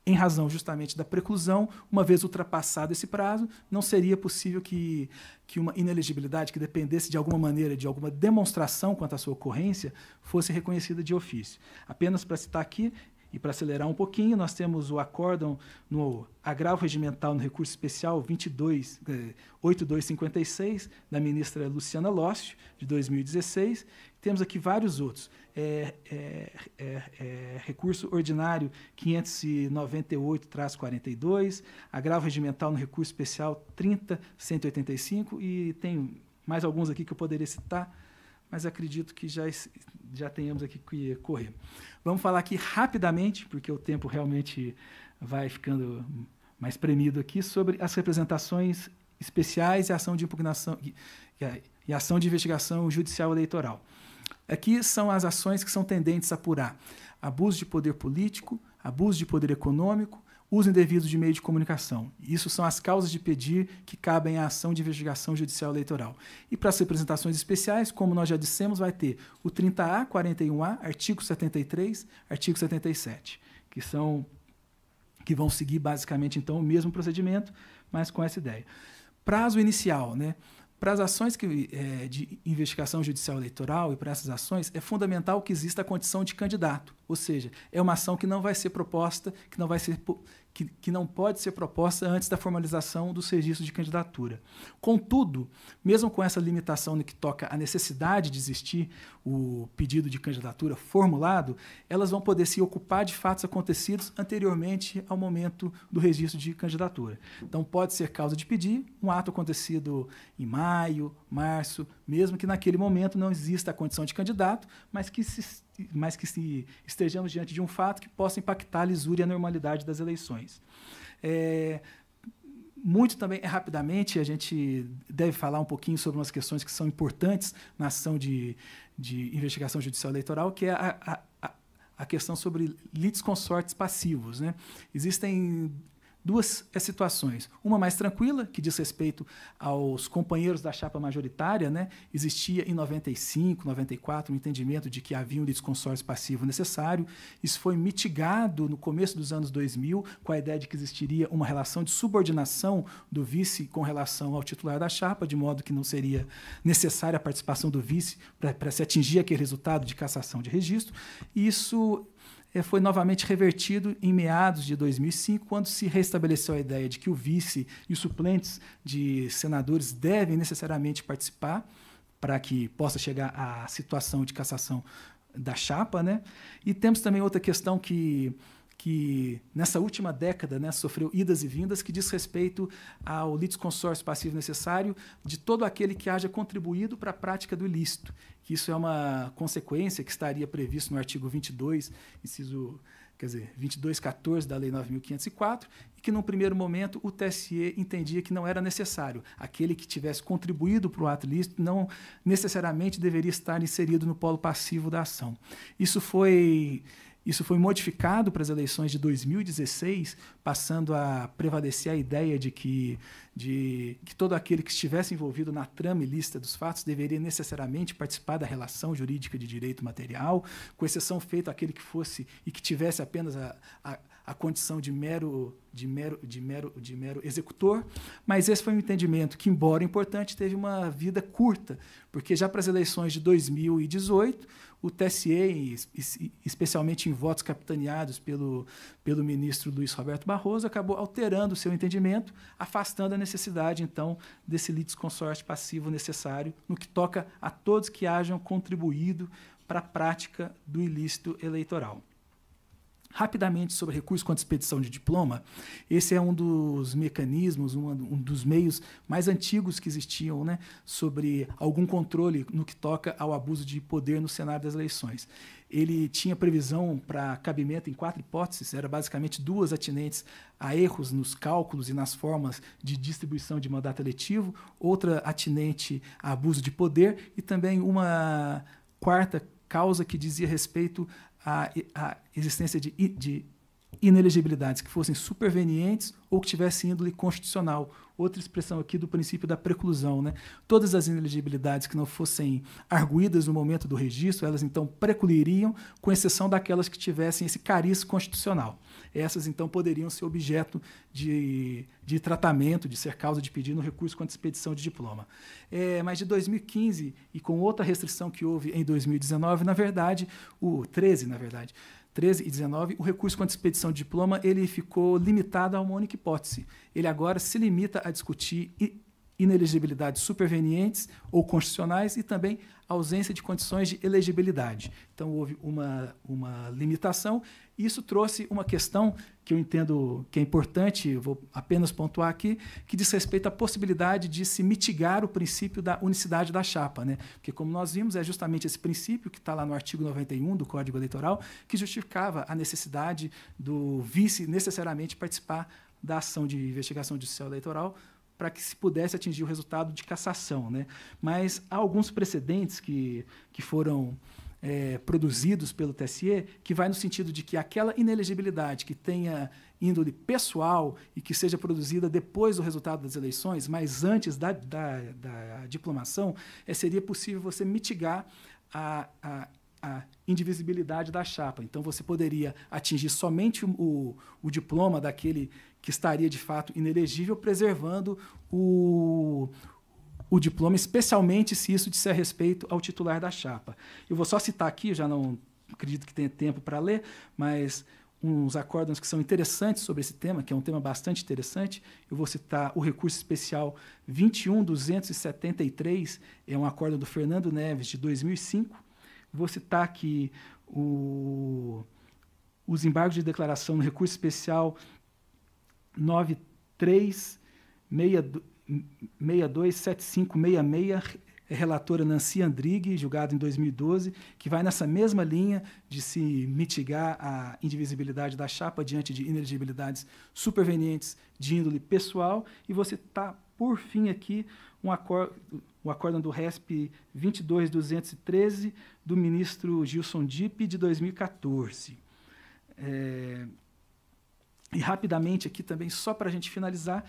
em razão justamente da preclusão, uma vez ultrapassado esse prazo, não seria possível que, que uma inelegibilidade que dependesse de alguma maneira de alguma demonstração quanto à sua ocorrência fosse reconhecida de ofício. Apenas para citar aqui, e para acelerar um pouquinho, nós temos o acórdão no agravo regimental no recurso especial 22, eh, 8256, da ministra Luciana Lost, de 2016. Temos aqui vários outros. É, é, é, é recurso ordinário 598-42, agravo regimental no recurso especial 30185, e tem mais alguns aqui que eu poderia citar, mas acredito que já, já tenhamos aqui que correr. Vamos falar aqui rapidamente, porque o tempo realmente vai ficando mais premido aqui, sobre as representações especiais e ação de impugnação e, e ação de investigação judicial eleitoral. Aqui são as ações que são tendentes a apurar abuso de poder político, abuso de poder econômico, uso indevido de meio de comunicação. Isso são as causas de pedir que cabem à ação de investigação judicial eleitoral. E para as representações especiais, como nós já dissemos, vai ter o 30A, 41A, artigo 73, artigo 77, que são que vão seguir basicamente então o mesmo procedimento, mas com essa ideia. Prazo inicial, né? Para as ações que, é, de investigação judicial eleitoral e para essas ações, é fundamental que exista a condição de candidato, ou seja, é uma ação que não vai ser proposta, que não vai ser que, que não pode ser proposta antes da formalização dos registros de candidatura. Contudo, mesmo com essa limitação no que toca à necessidade de existir o pedido de candidatura formulado, elas vão poder se ocupar de fatos acontecidos anteriormente ao momento do registro de candidatura. Então, pode ser causa de pedir um ato acontecido em maio, março, mesmo que naquele momento não exista a condição de candidato, mas que, se, mas que se estejamos diante de um fato que possa impactar a lisura e a normalidade das eleições. É, muito também, rapidamente, a gente deve falar um pouquinho sobre umas questões que são importantes na ação de, de investigação judicial eleitoral, que é a, a a questão sobre litisconsortes passivos. Né? Existem duas é situações. Uma mais tranquila, que diz respeito aos companheiros da chapa majoritária. Né? Existia em 95, 94, um entendimento de que havia um desconsórcio passivo necessário. Isso foi mitigado no começo dos anos 2000, com a ideia de que existiria uma relação de subordinação do vice com relação ao titular da chapa, de modo que não seria necessária a participação do vice para se atingir aquele resultado de cassação de registro. Isso eh, foi novamente revertido em meados de 2005, quando se restabeleceu a ideia de que o vice e os suplentes de senadores devem necessariamente participar para que possa chegar à situação de cassação da chapa, né? E temos também outra questão que que nessa última década né, sofreu idas e vindas que diz respeito ao litisconsórcio passivo necessário de todo aquele que haja contribuído para a prática do ilícito, isso é uma consequência que estaria previsto no artigo 22, inciso quer dizer, 2214 da Lei 9.504, e que, num primeiro momento, o TSE entendia que não era necessário. Aquele que tivesse contribuído para o ato ilícito não necessariamente deveria estar inserido no polo passivo da ação. Isso foi isso foi modificado para as eleições de 2016, passando a prevalecer a ideia de que, de que todo aquele que estivesse envolvido na trama e lista dos fatos deveria necessariamente participar da relação jurídica de direito material, com exceção feita àquele que fosse e que tivesse apenas a, a, a condição de mero, de, mero, de, mero, de mero executor. Mas esse foi um entendimento que, embora importante, teve uma vida curta, porque já para as eleições de 2018 o TSE, especialmente em votos capitaneados pelo, pelo ministro Luiz Roberto Barroso, acabou alterando o seu entendimento, afastando a necessidade, então, desse litisconsorte passivo necessário, no que toca a todos que hajam contribuído para a prática do ilícito eleitoral. Rapidamente sobre recursos contra expedição de diploma, esse é um dos mecanismos, um, um dos meios mais antigos que existiam né, sobre algum controle no que toca ao abuso de poder no cenário das eleições. Ele tinha previsão para cabimento em quatro hipóteses, era basicamente duas atinentes a erros nos cálculos e nas formas de distribuição de mandato eletivo, outra atinente a abuso de poder e também uma quarta causa que dizia respeito a, a existência de, de inelegibilidades que fossem supervenientes ou que tivessem índole constitucional. Outra expressão aqui do princípio da preclusão. Né? Todas as inelegibilidades que não fossem arguídas no momento do registro, elas então precluiriam, com exceção daquelas que tivessem esse cariz constitucional essas então poderiam ser objeto de, de tratamento, de ser causa de pedido no recurso contra expedição de diploma. É, mas de 2015 e com outra restrição que houve em 2019, na verdade, o 13, na verdade, 13 e 19, o recurso contra expedição de diploma ele ficou limitado a uma única hipótese. Ele agora se limita a discutir inelegibilidades supervenientes ou constitucionais e também ausência de condições de elegibilidade. Então, houve uma, uma limitação. Isso trouxe uma questão que eu entendo que é importante, vou apenas pontuar aqui, que diz respeito à possibilidade de se mitigar o princípio da unicidade da chapa. Né? Porque, como nós vimos, é justamente esse princípio que está lá no artigo 91 do Código Eleitoral que justificava a necessidade do vice necessariamente participar da ação de investigação judicial eleitoral para que se pudesse atingir o resultado de cassação. Né? Mas há alguns precedentes que, que foram é, produzidos pelo TSE que vai no sentido de que aquela inelegibilidade que tenha índole pessoal e que seja produzida depois do resultado das eleições, mas antes da, da, da diplomação, é, seria possível você mitigar a, a a indivisibilidade da chapa. Então, você poderia atingir somente o, o, o diploma daquele que estaria de fato inelegível, preservando o, o diploma, especialmente se isso disser respeito ao titular da chapa. Eu vou só citar aqui, já não acredito que tenha tempo para ler, mas uns acordos que são interessantes sobre esse tema, que é um tema bastante interessante. Eu vou citar o recurso especial 21273, é um acordo do Fernando Neves de 2005. Vou citar que o, os embargos de declaração no recurso especial 93627566, é relatora Nancy Andrighi, julgado em 2012, que vai nessa mesma linha de se mitigar a indivisibilidade da chapa diante de inelegibilidades supervenientes de índole pessoal. E você está, por fim, aqui um acordo o acórdão do RESP 22213 do ministro Gilson Dipp de 2014. É, e rapidamente aqui também, só para a gente finalizar,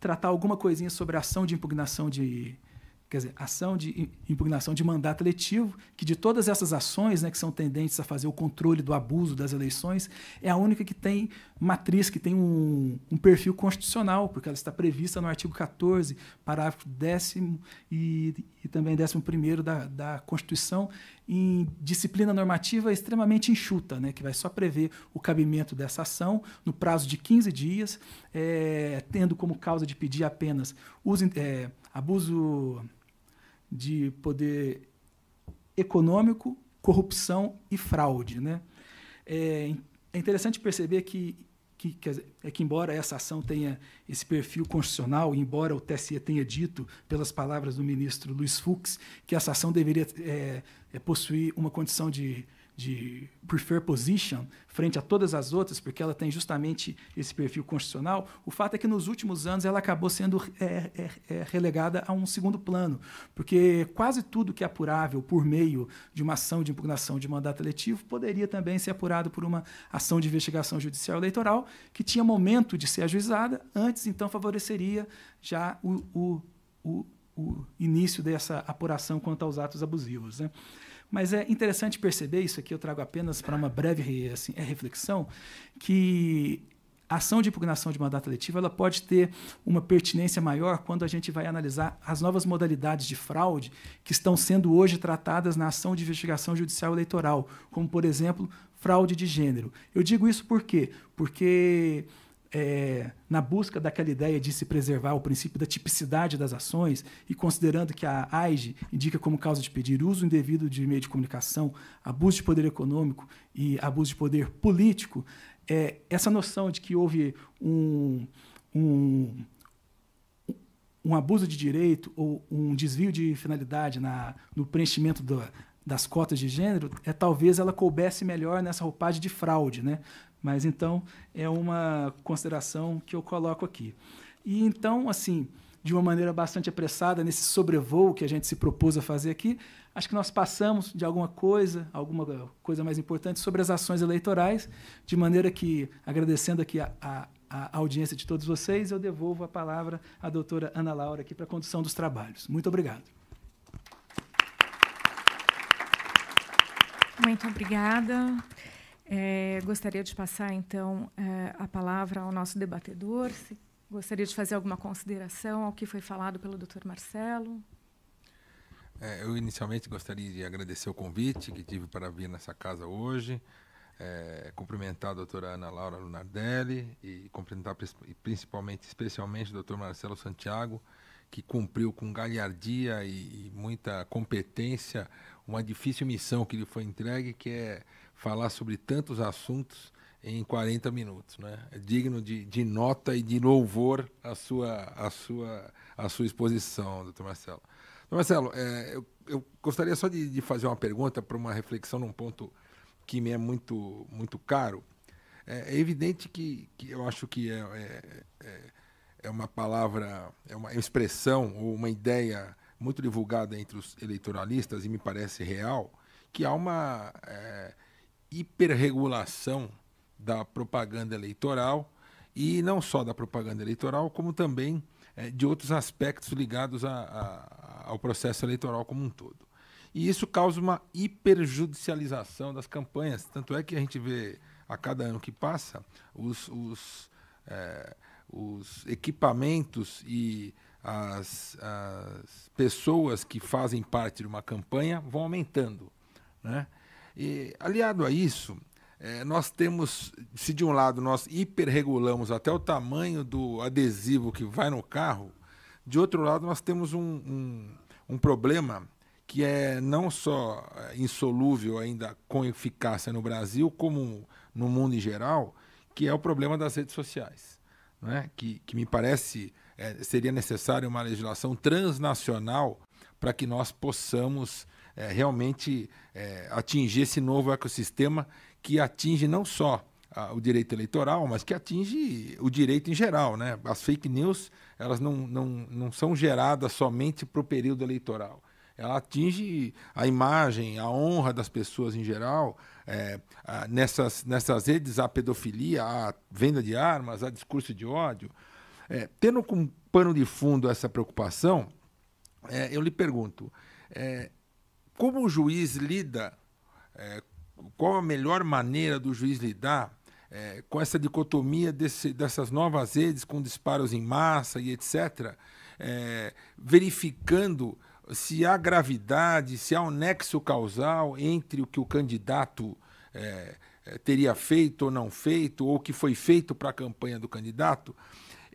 tratar alguma coisinha sobre a ação de impugnação de, quer dizer, ação de impugnação de mandato eletivo, que de todas essas ações né, que são tendentes a fazer o controle do abuso das eleições, é a única que tem matriz, que tem um, um perfil constitucional, porque ela está prevista no artigo 14, parágrafo 10 e, e também 11 da, da Constituição, em disciplina normativa extremamente enxuta, né, que vai só prever o cabimento dessa ação no prazo de 15 dias, é, tendo como causa de pedir apenas é, abuso de poder econômico, corrupção e fraude. Né? É, é interessante perceber que, que, que, é que, embora essa ação tenha esse perfil constitucional, embora o TSE tenha dito, pelas palavras do ministro Luiz Fux, que essa ação deveria é, é possuir uma condição de de prefer position frente a todas as outras, porque ela tem justamente esse perfil constitucional, o fato é que nos últimos anos ela acabou sendo é, é, é, relegada a um segundo plano, porque quase tudo que é apurável por meio de uma ação de impugnação de mandato eletivo poderia também ser apurado por uma ação de investigação judicial eleitoral, que tinha momento de ser ajuizada, antes então favoreceria já o, o, o, o início dessa apuração quanto aos atos abusivos. Né? Mas é interessante perceber, isso aqui eu trago apenas para uma breve assim, é reflexão, que a ação de impugnação de mandato eletivo ela pode ter uma pertinência maior quando a gente vai analisar as novas modalidades de fraude que estão sendo hoje tratadas na ação de investigação judicial eleitoral, como, por exemplo, fraude de gênero. Eu digo isso por quê? Porque é, na busca daquela ideia de se preservar o princípio da tipicidade das ações e considerando que a AIGE indica como causa de pedir uso indevido de meio de comunicação, abuso de poder econômico e abuso de poder político, é, essa noção de que houve um, um, um, abuso de direito ou um desvio de finalidade na, no preenchimento das cotas de gênero, é talvez ela coubesse melhor nessa roupagem de fraude, né? Mas então é uma consideração que eu coloco aqui. E então, assim, de uma maneira bastante apressada, nesse sobrevoo que a gente se propôs a fazer aqui, acho que nós passamos de alguma coisa, alguma coisa mais importante, sobre as ações eleitorais, de maneira que, agradecendo aqui a, a, a audiência de todos vocês, eu devolvo a palavra à doutora Ana Laura aqui para a condução dos trabalhos. Muito obrigado. Muito obrigada. É, gostaria de passar, então, é, a palavra ao nosso debatedor. Se gostaria de fazer alguma consideração ao que foi falado pelo Dr. Marcelo. É, eu, inicialmente, gostaria de agradecer o convite que tive para vir nessa casa hoje, cumprimentar a doutora Ana Laura Lunardelli e cumprimentar principalmente, especialmente, o Dr. Marcelo Santiago, que cumpriu com galhardia e, e muita competência uma difícil missão que lhe foi entregue, que é falar sobre tantos assuntos em 40 minutos, né? É digno de, de nota e de louvor a sua, a sua, a sua exposição, doutor Marcelo. Marcelo, é, eu, eu, gostaria só de, de fazer uma pergunta para uma reflexão num ponto que me é muito, muito caro. É, é evidente que, que eu acho que é, é, é, é uma palavra, é uma expressão ou uma ideia muito divulgada entre os eleitoralistas e me parece real, que há uma... É, hiperregulação da propaganda eleitoral e não só da propaganda eleitoral, como também é, de outros aspectos ligados a, a, ao processo eleitoral como um todo. E isso causa uma hiperjudicialização das campanhas. Tanto é que a gente vê a cada ano que passa os, os, é, os equipamentos e as, as pessoas que fazem parte de uma campanha vão aumentando. Né? E, aliado a isso, é, nós temos, se de um lado nós hiperregulamos até o tamanho do adesivo que vai no carro, de outro lado nós temos um, um, um problema que é não só eh, insolúvel ainda com eficácia no Brasil, como no mundo em geral, que é o problema das redes sociais. Né? Que, que me parece é, seria necessária uma legislação transnacional para que nós possamos é, realmente é, atingir esse novo ecossistema que atinge não só a, o direito eleitoral, mas que atinge o direito em geral. Né? As fake news elas não, não, não são geradas somente para o período eleitoral. Ela atinge a imagem, a honra das pessoas em geral. É, a, nessas, nessas redes, a pedofilia, a venda de armas, a discurso de ódio. É, tendo como pano de fundo essa preocupação, é, eu lhe pergunto: é, como o juiz lida, é, qual a melhor maneira do juiz lidar é, com essa dicotomia desse, dessas novas redes com disparos em massa e etc., é, verificando se há gravidade, se há um nexo causal entre o que o candidato é, é teria feito ou não feito, ou o que foi feito para a campanha do candidato,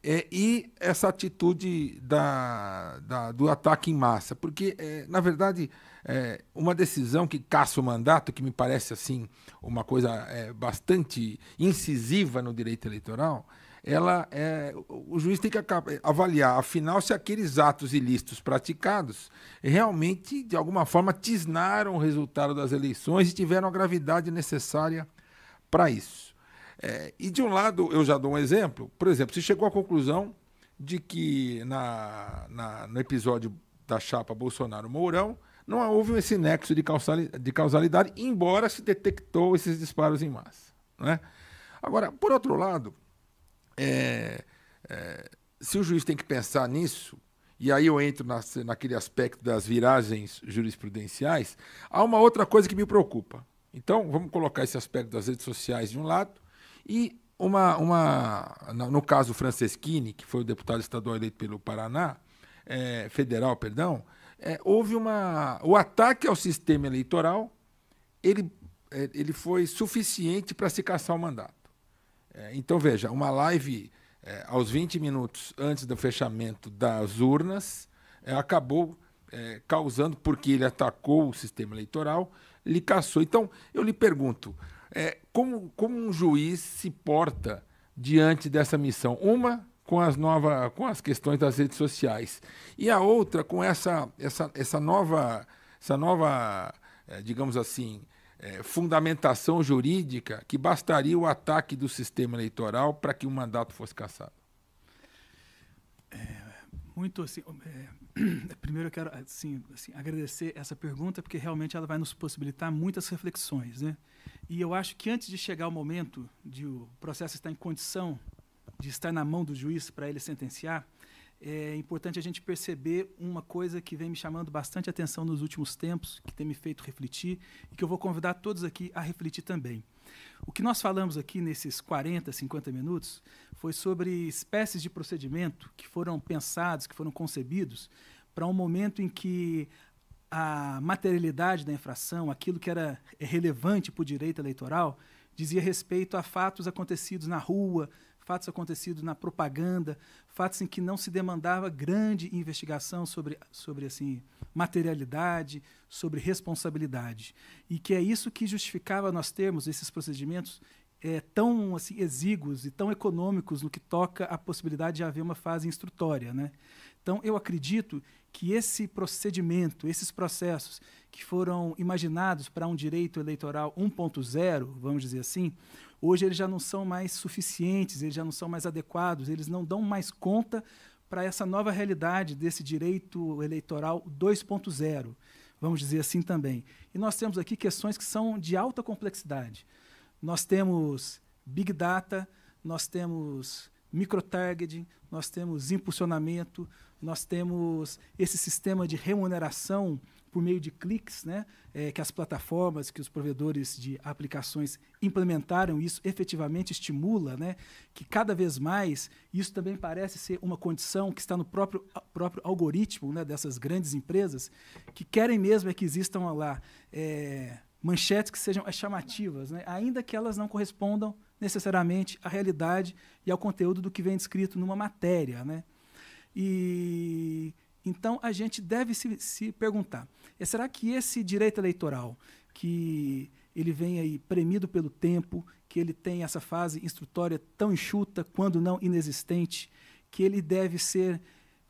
é, e essa atitude da, da, do ataque em massa. Porque, é, na verdade, é, uma decisão que caça o mandato, que me parece assim uma coisa é, bastante incisiva no direito eleitoral, ela é, o juiz tem que avaliar, afinal, se aqueles atos ilícitos praticados realmente, de alguma forma, tisnaram o resultado das eleições e tiveram a gravidade necessária para isso. É, e de um lado, eu já dou um exemplo, por exemplo, se chegou à conclusão de que na, na no episódio da chapa Bolsonaro-Mourão, não houve esse nexo de causalidade, embora se detectou esses disparos em massa. Né? Agora, por outro lado, é, é, se o juiz tem que pensar nisso, e aí eu entro na, naquele aspecto das viragens jurisprudenciais, há uma outra coisa que me preocupa. Então, vamos colocar esse aspecto das redes sociais de um lado e uma, uma no caso Franceschini, que foi o deputado estadual eleito pelo Paraná, é, federal, perdão, é, houve uma. O ataque ao sistema eleitoral ele, é, ele foi suficiente para se caçar o mandato. É, então, veja, uma live é, aos 20 minutos antes do fechamento das urnas é, acabou é, causando, porque ele atacou o sistema eleitoral, lhe caçou. Então, eu lhe pergunto: como, como um juiz se porta diante dessa missão? Uma com as, nova, com as questões das redes sociais. E a outra com essa, essa, essa nova, essa nova eh, digamos assim, é, fundamentação jurídica que bastaria o ataque do sistema eleitoral para que o mandato fosse cassado? É, muito assim. É, [CLEARS THROAT] primeiro eu quero assim, assim, agradecer essa pergunta, porque realmente ela vai nos possibilitar muitas reflexões. Né? E eu acho que antes de chegar o momento de o processo estar em condição de estar na mão do juiz para ele sentenciar, é importante a gente perceber uma coisa que vem me chamando bastante atenção nos últimos tempos, que tem me feito refletir e que eu vou convidar todos aqui a refletir também. O que nós falamos aqui nesses 40, 50 minutos foi sobre espécies de procedimento que foram pensados, que foram concebidos para um momento em que a materialidade da infração, aquilo que era relevante para o direito eleitoral, dizia respeito a fatos acontecidos na rua, fatos acontecidos na propaganda, fatos em que não se demandava grande investigação sobre, sobre assim, materialidade, sobre responsabilidade. E que é isso que justificava nós termos esses procedimentos é, tão assim, exíguos e tão econômicos no que toca à possibilidade de haver uma fase instrutória. Né? Então, eu acredito que esse procedimento, esses processos que foram imaginados para um direito eleitoral 1.0, vamos dizer assim, hoje eles já não são mais suficientes, eles já não são mais adequados, eles não dão mais conta para essa nova realidade desse direito eleitoral 2.0, vamos dizer assim também. E nós temos aqui questões que são de alta complexidade. Nós temos big data, nós temos microtargeting, nós temos impulsionamento, nós temos esse sistema de remuneração por meio de cliques, né? É, que as plataformas, que os provedores de aplicações implementaram, isso efetivamente estimula, né? que cada vez mais isso também parece ser uma condição que está no próprio, próprio algoritmo né? dessas grandes empresas, que querem mesmo é que existam lá é, manchetes que sejam chamativas, né? ainda que elas não correspondam necessariamente à realidade e ao conteúdo do que vem descrito numa matéria. Né? E então a gente deve se, se perguntar: é, será que esse direito eleitoral, que ele vem aí premido pelo tempo, que ele tem essa fase instrutória tão enxuta, quando não inexistente, que ele deve ser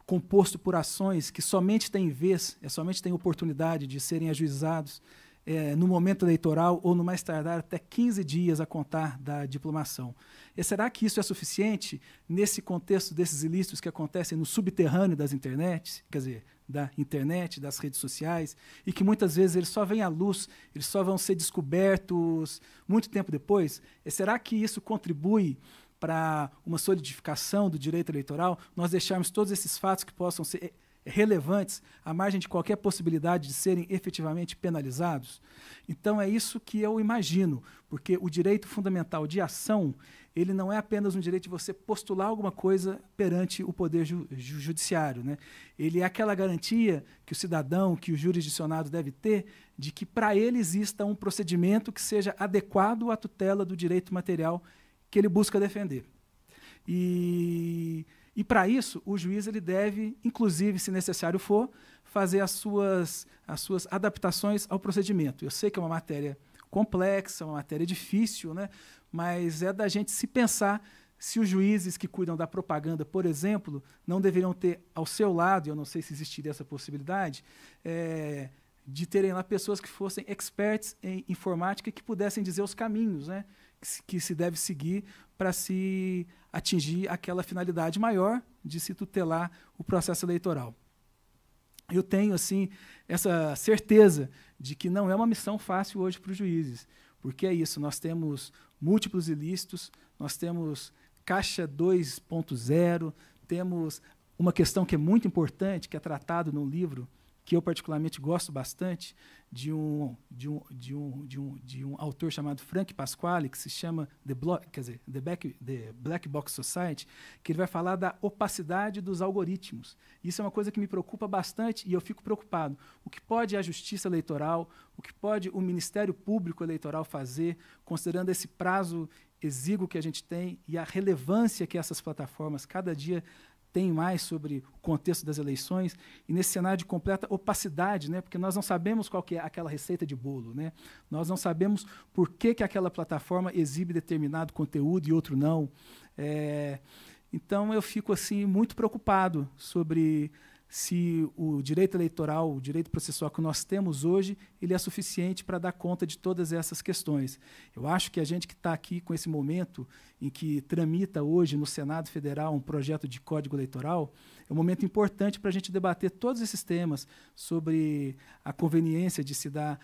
composto por ações que somente têm vez, é, somente têm oportunidade de serem ajuizados, é, no momento eleitoral ou no mais tardar até 15 dias a contar da diplomação. E será que isso é suficiente nesse contexto desses ilícitos que acontecem no subterrâneo das internets, quer dizer, da internet, das redes sociais, e que muitas vezes eles só vêm à luz, eles só vão ser descobertos muito tempo depois? E será que isso contribui para uma solidificação do direito eleitoral, nós deixarmos todos esses fatos que possam ser relevantes à margem de qualquer possibilidade de serem efetivamente penalizados? Então é isso que eu imagino, porque o direito fundamental de ação, ele não é apenas um direito de você postular alguma coisa perante o poder ju ju judiciário, né? Ele é aquela garantia que o cidadão, que o jurisdicionado deve ter de que para ele exista um procedimento que seja adequado à tutela do direito material que ele busca defender. E e para isso, o juiz ele deve, inclusive, se necessário for, fazer as suas, as suas adaptações ao procedimento. Eu sei que é uma matéria complexa, uma matéria difícil, né? mas é da gente se pensar se os juízes que cuidam da propaganda, por exemplo, não deveriam ter ao seu lado, eu não sei se existiria essa possibilidade, é, de terem lá pessoas que fossem experts em informática que pudessem dizer os caminhos, né? que se deve seguir para se atingir aquela finalidade maior de se tutelar o processo eleitoral. Eu tenho assim essa certeza de que não é uma missão fácil hoje para os juízes, porque é isso, nós temos múltiplos ilícitos, nós temos caixa 2.0, temos uma questão que é muito importante, que é tratado num livro que eu particularmente gosto bastante, de um, de um, de um, de um, de um autor chamado Frank Pasquale, que se chama The, Black quer dizer, The, The Black Box Society, que ele vai falar da opacidade dos algoritmos. Isso é uma coisa que me preocupa bastante e eu fico preocupado. O que pode a Justiça Eleitoral, o que pode o Ministério Público Eleitoral fazer, considerando esse prazo exíguo que a gente tem e a relevância que essas plataformas cada dia tem mais sobre o contexto das eleições e nesse cenário de completa opacidade, né? Porque nós não sabemos qual que é aquela receita de bolo, né? Nós não sabemos por que, que aquela plataforma exibe determinado conteúdo e outro não. É, então eu fico assim muito preocupado sobre se o direito eleitoral, o direito processual que nós temos hoje, ele é suficiente para dar conta de todas essas questões. Eu acho que a gente que está aqui com esse momento em que tramita hoje no Senado Federal um projeto de Código Eleitoral, é um momento importante para a gente debater todos esses temas sobre a conveniência de se dar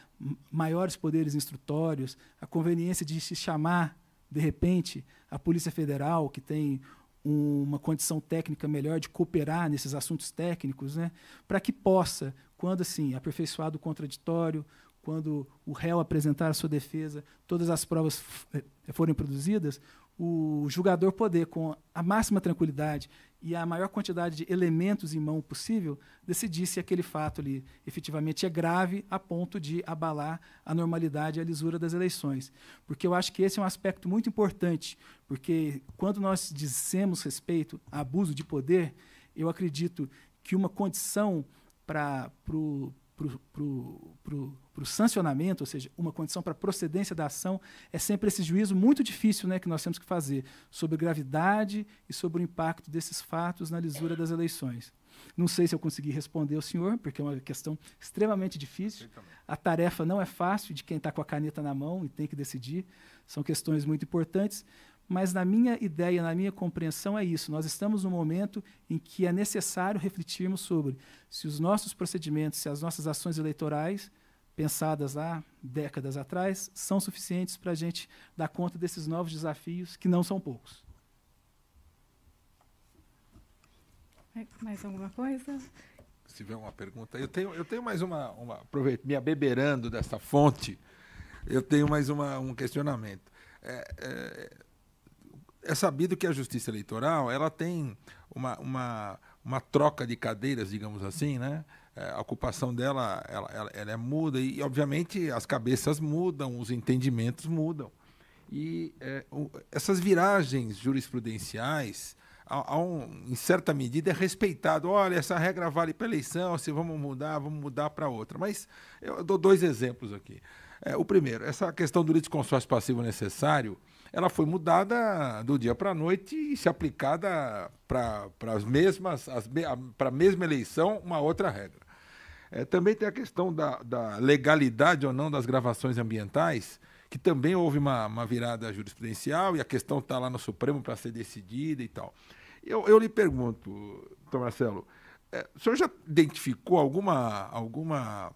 maiores poderes instrutórios, a conveniência de se chamar, de repente, a Polícia Federal, que tem uma condição técnica melhor de cooperar nesses assuntos técnicos, né, para que possa, quando assim, aperfeiçoado o contraditório, quando o réu apresentar a sua defesa, todas as provas eh, forem produzidas, o julgador poder, com a máxima tranquilidade e a maior quantidade de elementos em mão possível, decidir se aquele fato ali efetivamente é grave a ponto de abalar a normalidade e a lisura das eleições. Porque eu acho que esse é um aspecto muito importante, porque quando nós dissemos respeito a abuso de poder, eu acredito que uma condição para para o sancionamento, ou seja, uma condição para procedência da ação, é sempre esse juízo muito difícil né, que nós temos que fazer sobre gravidade e sobre o impacto desses fatos na lisura das eleições. Não sei se eu consegui responder ao senhor, porque é uma questão extremamente difícil. A tarefa não é fácil de quem está com a caneta na mão e tem que decidir. São questões muito importantes, mas na minha ideia, na minha compreensão é isso. Nós estamos num momento em que é necessário refletirmos sobre se os nossos procedimentos, se as nossas ações eleitorais pensadas há décadas atrás são suficientes para a gente dar conta desses novos desafios que não são poucos. Mais alguma coisa? Se tiver uma pergunta, eu tenho, eu tenho mais uma, uma aproveito, me abeberando dessa fonte, eu tenho mais uma, um questionamento. É, é, é sabido que a justiça eleitoral ela tem uma, uma, uma troca de cadeiras, digamos assim, né? É, a ocupação dela ela, ela, ela, é muda e, obviamente, as cabeças mudam, os entendimentos mudam. E é, o, essas viragens jurisprudenciais, a, a um, em certa medida, é respeitado. Olha, essa regra vale para eleição, se vamos mudar, vamos mudar para outra. Mas eu dou dois exemplos aqui. É, o primeiro, essa questão do litisconsórcio passivo necessário, ela foi mudada do dia para a noite e se aplicada para as mesmas para a mesma eleição uma outra regra. É, também tem a questão da, da, legalidade ou não das gravações ambientais, que também houve uma, uma virada jurisprudencial e a questão está lá no Supremo para ser decidida e tal. Eu, eu lhe pergunto, Tom Marcelo, é, o senhor já identificou alguma, alguma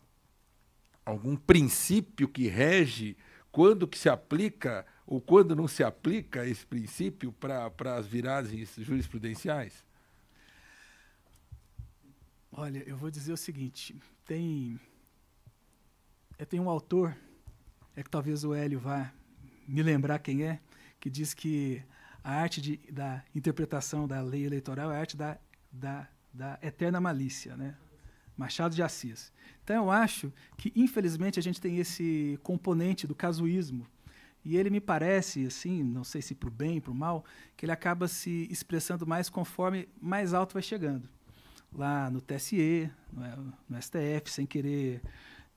algum princípio que rege quando que se aplica ou quando não se aplica esse princípio para as viragens jurisprudenciais? Olha, eu vou dizer o seguinte: tem, é, tem um autor, é que talvez o Hélio vá me lembrar quem é, que diz que a arte de, da interpretação da lei eleitoral é a arte da, da, da eterna malícia, né? Machado de Assis. Então, eu acho que, infelizmente, a gente tem esse componente do casuísmo e ele me parece, assim, não sei se para o bem, para o mal, que ele acaba se expressando mais conforme mais alto vai chegando. Lá no TSE, no eh, STF, sem querer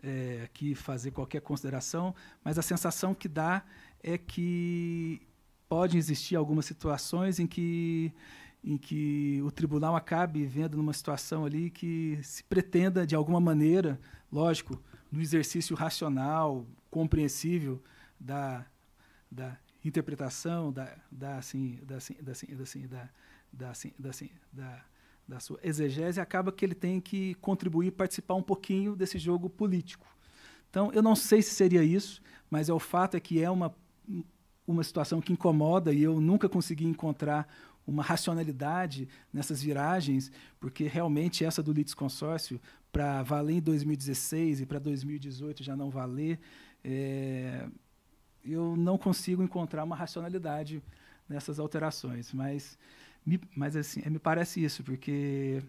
é, aqui fazer qualquer consideração, mas a sensação que dá é que podem existir algumas situações em que em que o tribunal acabe vendo numa situação ali que se pretenda de alguma maneira, lógico, no exercício racional, compreensível da da interpretação, da, assim, da, assim, da, assim, da, assim, da, da, assim, da, assim, da, da sua exegese, acaba que ele tem que contribuir, participar um pouquinho desse jogo político. Então, eu não sei se seria isso, mas é o fato é que é uma, uma situação que incomoda e eu nunca consegui encontrar uma racionalidade nessas viragens, porque realmente essa do litis consórcio, para valer em 2016 e para 2018 já não valer, é, eu não consigo encontrar uma racionalidade nessas alterações, mas me, mas assim, me parece isso, porque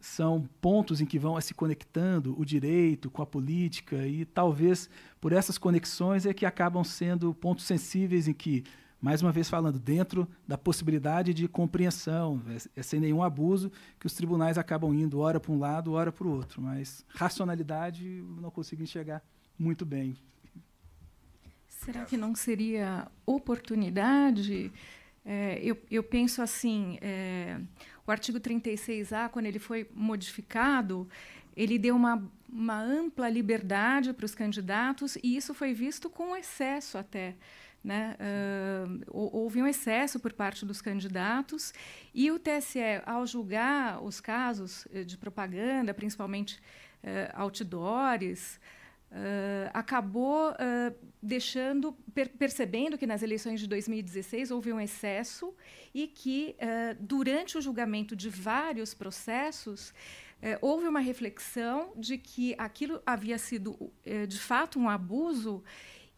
são pontos em que vão se conectando o direito com a política e talvez por essas conexões é que acabam sendo pontos sensíveis em que mais uma vez falando dentro da possibilidade de compreensão é, é sem nenhum abuso que os tribunais acabam indo hora para um lado hora para o outro mas racionalidade não consigo enxergar muito bem Será que não seria oportunidade? É, eu, eu, penso assim: é, o artigo 36A, quando ele foi modificado, ele deu uma, uma ampla liberdade para os candidatos, e isso foi visto com excesso até. Né? Uh, houve um excesso por parte dos candidatos e o TSE, ao julgar os casos eh, de propaganda, principalmente uh, outdoors, Uh, acabou uh, deixando per percebendo que nas eleições de 2016 houve um excesso e que uh, durante o julgamento de vários processos houve uma reflexão de que aquilo havia sido de fato um abuso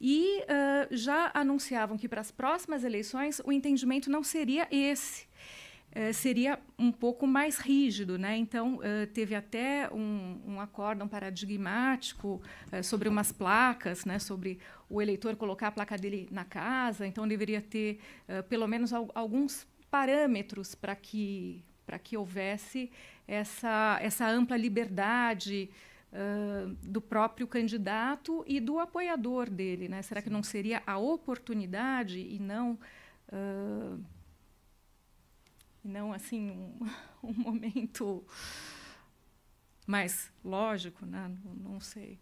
e já anunciavam que para as próximas eleições o entendimento não seria esse. Eh, seria um pouco mais rígido. Né? Então, uh, teve até um, um acórdão paradigmático uh, sobre umas placas, né? sobre o eleitor colocar a placa dele na casa. Então, deveria ter, pelo menos, al alguns parâmetros para que, para que houvesse essa, essa ampla liberdade. do próprio candidato e do apoiador dele, né? Será que não seria a oportunidade e não não assim um, [LAUGHS] um momento mais lógico, né? não, não sei.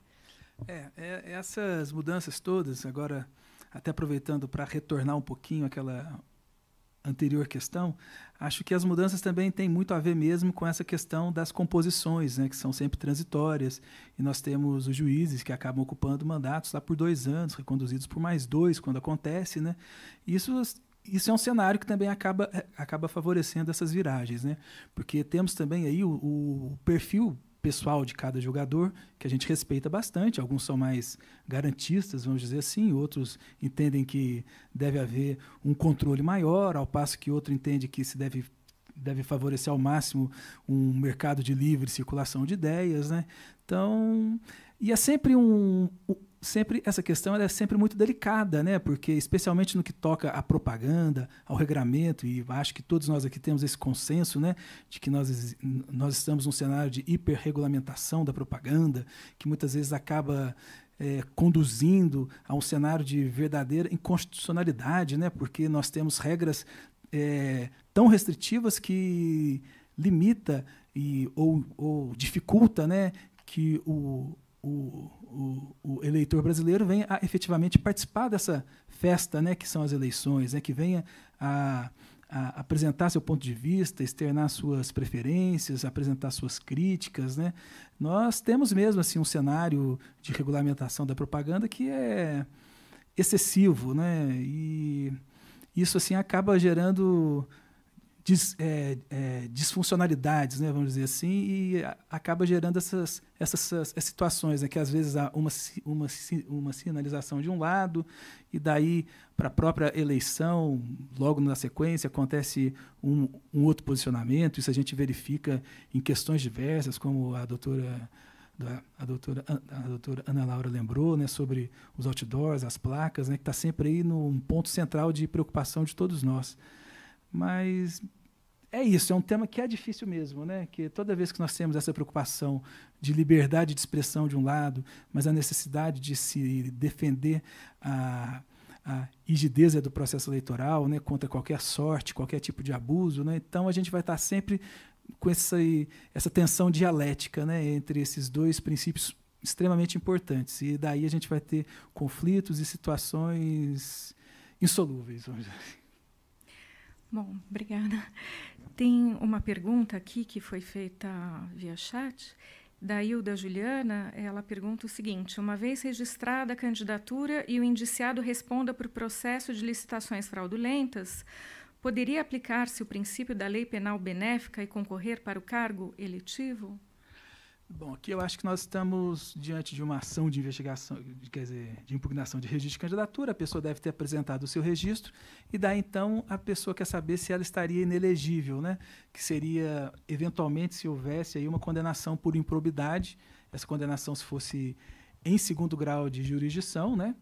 É, é, essas mudanças todas, agora até aproveitando para retornar um pouquinho aquela anterior questão, acho que as mudanças também têm muito a ver mesmo com essa questão das composições, né, que são sempre transitórias, e nós temos os juízes que acabam ocupando mandatos lá por dois anos, reconduzidos por mais dois quando acontece, né? Isso isso é um cenário que também acaba, é, acaba favorecendo essas viragens, né? Porque temos também aí o, o perfil pessoal de cada jogador, que a gente respeita bastante. Alguns são mais garantistas, vamos dizer assim, outros entendem que deve haver um controle maior, ao passo que outro entende que se deve deve favorecer ao máximo um mercado de livre circulação de ideias, né? Então, e é sempre um, sempre essa questão é sempre muito delicada, né? Porque especialmente no que toca à propaganda, ao regramento e acho que todos nós aqui temos esse consenso, né, de que nós nós estamos num cenário de hiperregulamentação da propaganda, que muitas vezes acaba é, conduzindo a um cenário de verdadeira inconstitucionalidade, né? Porque nós temos regras é, tão restritivas que limita e, ou, ou dificulta, né, que o, o o, o, eleitor brasileiro venha a efetivamente participar dessa festa né, que são as eleições, né, que venha a, a apresentar seu ponto de vista, externar suas preferências, apresentar suas críticas. Né? Nós temos mesmo assim um cenário de regulamentação da propaganda que é excessivo, né? e isso assim acaba gerando dis, é, é, disfuncionalidades, né, vamos dizer assim, e acaba gerando essas, essas, essas situações, né, que às vezes há uma, uma, uma sinalização de um lado, e daí, para a própria eleição, logo na sequência, acontece um, um, outro posicionamento, isso a gente verifica em questões diversas, como a doutora. A doutora, a doutora Ana Laura lembrou né, sobre os outdoors, as placas, né, que está sempre aí num ponto central de preocupação de todos nós. Mas é isso, é um tema que é difícil mesmo, né? Que toda vez que nós temos essa preocupação de liberdade de expressão de um lado, mas a necessidade de se defender a, a rigidez do processo eleitoral, né? Contra qualquer sorte, qualquer tipo de abuso, né? Então a gente vai estar sempre com essa, essa tensão dialética, né? Entre esses dois princípios extremamente importantes e daí a gente vai ter conflitos e situações insolúveis, vamos dizer. Assim. Bom, obrigada. Tem uma pergunta aqui que foi feita via chat da Hilda Juliana, ela pergunta o seguinte: uma vez registrada a candidatura e o indiciado responda por processo de licitações fraudulentas, poderia aplicar-se o princípio da lei penal benéfica e concorrer para o cargo eletivo? Bom, aqui eu acho que nós estamos diante de uma ação de investigação, quer dizer, de impugnação de registro de candidatura. A pessoa deve ter apresentado o seu registro e daí então a pessoa quer saber se ela estaria inelegível, né? Que seria eventualmente se houvesse aí uma condenação por improbidade, essa condenação se fosse em segundo grau de jurisdição, né?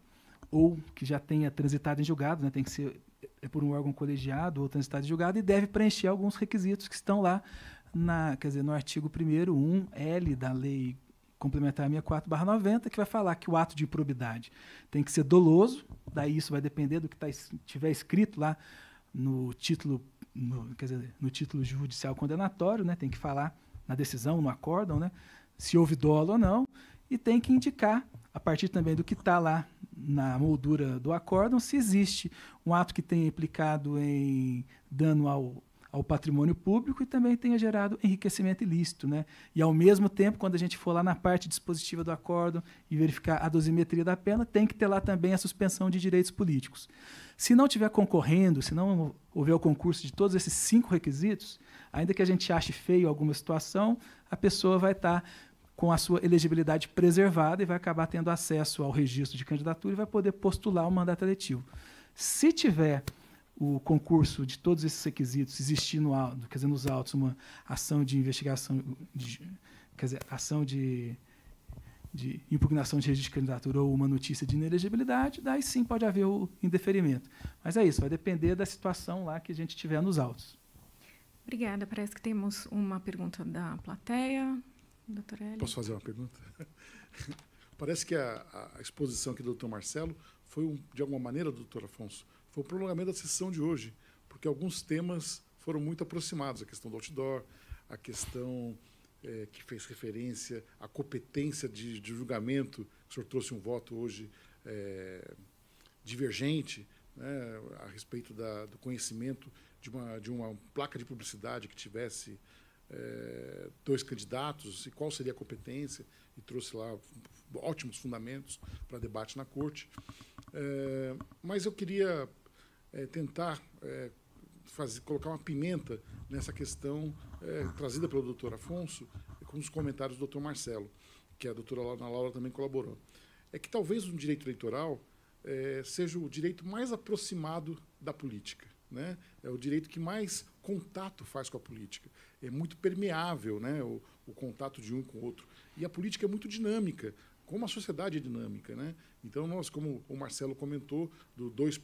Ou que já tenha transitado em julgado, né? Tem que ser é por um órgão colegiado ou transitado em julgado e deve preencher alguns requisitos que estão lá na, quer dizer, no artigo 1 L da Lei Complementar 64/90, que vai falar que o ato de improbidade tem que ser doloso, daí isso vai depender do que tá, tiver escrito lá no título, no, quer dizer, no título judicial condenatório, né? Tem que falar na decisão, no acórdão, né? Se houve dolo ou não, e tem que indicar a partir também do que está lá na moldura do acórdão, se existe um ato que tenha implicado em dano ao ao patrimônio público e também tenha gerado enriquecimento ilícito. Né? E, ao mesmo tempo, quando a gente for lá na parte dispositiva do acórdão e verificar a dosimetria da pena, tem que ter lá também a suspensão de direitos políticos. Se não tiver concorrendo, se não houver o concurso de todos esses cinco requisitos, ainda que a gente ache feio alguma situação, a pessoa vai estar tá com a sua elegibilidade preservada e vai acabar tendo acesso ao registro de candidatura e vai poder postular o mandato eletivo. Se tiver o concurso de todos esses requisitos existir no auto, quer dizer, nos autos, uma ação de investigação, de, quer dizer, ação de, de impugnação de registro de candidatura ou uma notícia de inelegibilidade, daí sim pode haver o indeferimento. Mas é isso, vai depender da situação lá que a gente tiver nos autos. Obrigada. Parece que temos uma pergunta da plateia. Doutora Eli. Posso fazer uma pergunta? [LAUGHS] Parece que a, a exposição aqui do doutor Marcelo foi, um, de alguma maneira, doutor Afonso, foi o prolongamento da sessão de hoje, porque alguns temas foram muito aproximados a questão do outdoor, a questão é, que fez referência à competência de, de, julgamento, o senhor trouxe um voto hoje é, divergente né, a respeito da, do conhecimento de uma, de uma placa de publicidade que tivesse é, dois candidatos e qual seria a competência, e trouxe lá ótimos fundamentos para debate na corte. mas eu queria é, tentar é, fazer, colocar uma pimenta nessa questão é, trazida pelo doutor Afonso, com os comentários do doutor Marcelo, que a doutora Ana Laura também colaborou. É que talvez o direito eleitoral é, seja o direito mais aproximado da política. Né? É o direito que mais contato faz com a política. É muito permeável né? o, o contato de um com o outro. E a política é muito dinâmica como a sociedade é dinâmica. Né? Então, nós, como o Marcelo comentou, do, dois,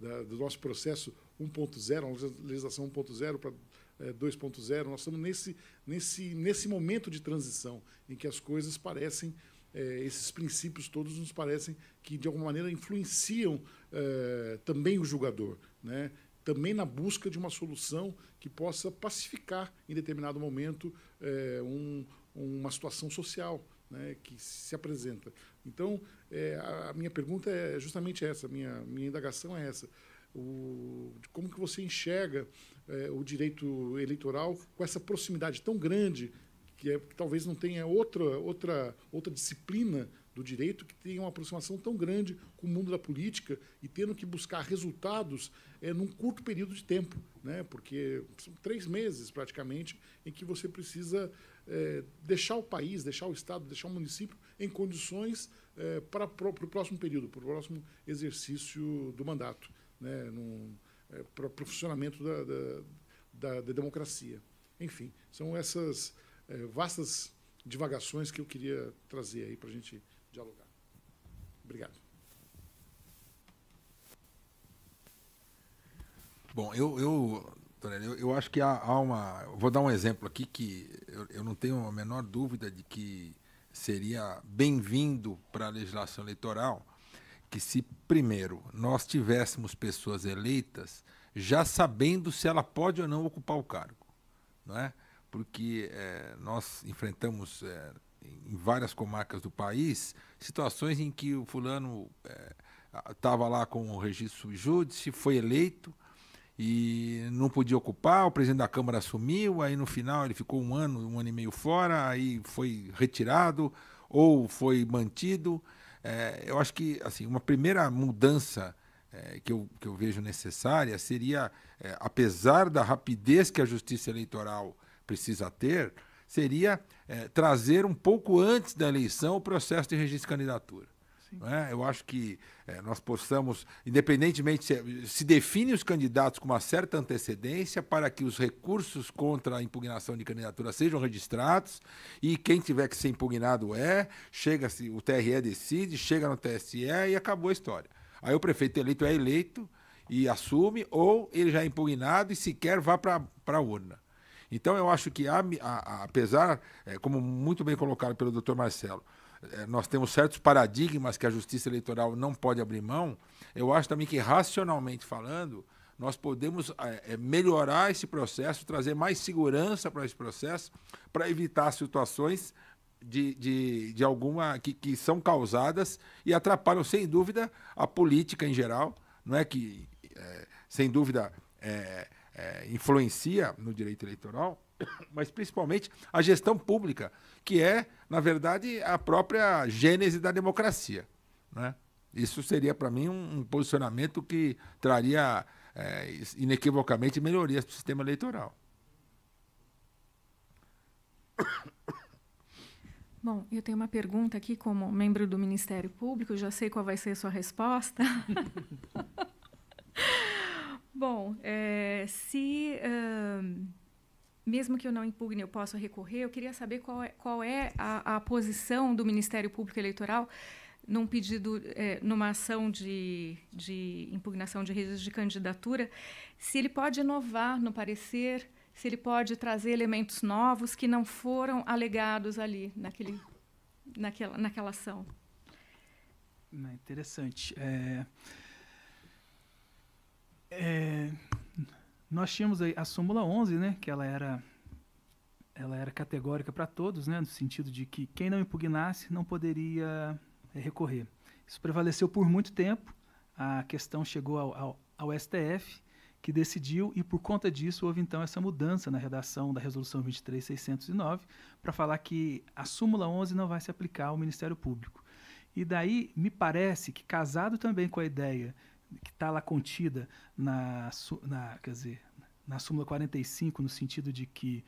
da, da, do nosso processo 1.0, a legislação 1.0 para é, 2.0, nós estamos nesse, nesse, nesse momento de transição em que as coisas parecem. É, esses princípios todos nos parecem que, de alguma maneira, influenciam é, também o julgador, né? também na busca de uma solução que possa pacificar, em determinado momento, é, um, uma situação social né, que se apresenta. Então, é, a, minha pergunta é justamente essa, a minha, minha indagação é essa. O, como que você enxerga é, o direito eleitoral com essa proximidade tão grande que, é, que talvez não tenha outra, outra, outra disciplina do direito que tenha uma aproximação tão grande com o mundo da política e tendo que buscar resultados é, num curto período de tempo, né? porque são três meses praticamente em que você precisa é, deixar o país, deixar o Estado, deixar o município em condições é, para, para o próximo período, para o próximo exercício do mandato, né, num, é, para, o funcionamento da, da, da, da, democracia. Enfim, são essas é, vastas divagações que eu queria trazer aí para a gente dialogar. Obrigado. Bom, eu, eu eu, eu, acho que há, há, uma. Vou dar um exemplo aqui que eu, eu não tenho a menor dúvida de que seria bem-vindo para a legislação eleitoral que, se primeiro nós tivéssemos pessoas eleitas já sabendo se ela pode ou não ocupar o cargo, não é? Porque é, nós enfrentamos é, em várias comarcas do país situações em que o fulano estava é, lá com o registro sub foi eleito e não podia ocupar, o presidente da Câmara assumiu, aí no final ele ficou um ano, um ano e meio fora, aí foi retirado ou foi mantido. É, eu acho que assim uma primeira mudança é, que, eu, que eu vejo necessária seria, é, apesar da rapidez que a justiça eleitoral precisa ter, seria é, trazer um pouco antes da eleição o processo de registro de candidatura. Né? Eu acho que é, nós possamos, independentemente, se, é, se define os candidatos com uma certa antecedência para que os recursos contra a impugnação de candidatura sejam registrados e quem tiver que ser impugnado é, chega-se, o TRE decide, chega no TSE e acabou a história. Aí o prefeito eleito é eleito e assume, ou ele já é impugnado e sequer vá para a urna. Então eu acho que, apesar, é, como muito bem colocado pelo doutor Marcelo, eh, nós temos certos paradigmas que a justiça eleitoral não pode abrir mão, eu acho também que, racionalmente falando, nós podemos é, melhorar esse processo, trazer mais segurança para esse processo, para evitar situações de, de, de alguma que, que são causadas e atrapalham, sem dúvida, a política em geral, não é que, é, sem dúvida, é, influencia no direito eleitoral, mas principalmente a gestão pública, que é, na verdade, a própria gênese da democracia. Né? Isso seria, para mim, um, um, posicionamento que traria é, inequivocamente melhorias para o sistema eleitoral. [COUGHS] Bom, eu tenho uma pergunta aqui, como membro do Ministério Público, já sei qual vai ser a sua resposta. [LAUGHS] [LAUGHS] Bom, é, se. Uh mesmo que eu não impugne, eu posso recorrer. Eu queria saber qual é, qual é a, a posição do Ministério Público Eleitoral num pedido, é, numa ação de, de impugnação de registro de candidatura, se ele pode inovar no parecer, se ele pode trazer elementos novos que não foram alegados ali naquele, naquela, naquela ação. Interessante. É... É... Nós tínhamos a, a súmula 11, né, que ela era ela era categórica para todos, né, no sentido de que quem não impugnasse não poderia eh, recorrer. Isso prevaleceu por muito tempo. A questão chegou ao, ao, ao STF, que decidiu, e por conta disso houve então essa mudança na redação da Resolução 23609 para falar que a súmula 11 não vai se aplicar ao Ministério Público. E daí me parece que, casado também com a ideia que está lá contida na, na, quer dizer, na súmula 45, no sentido de que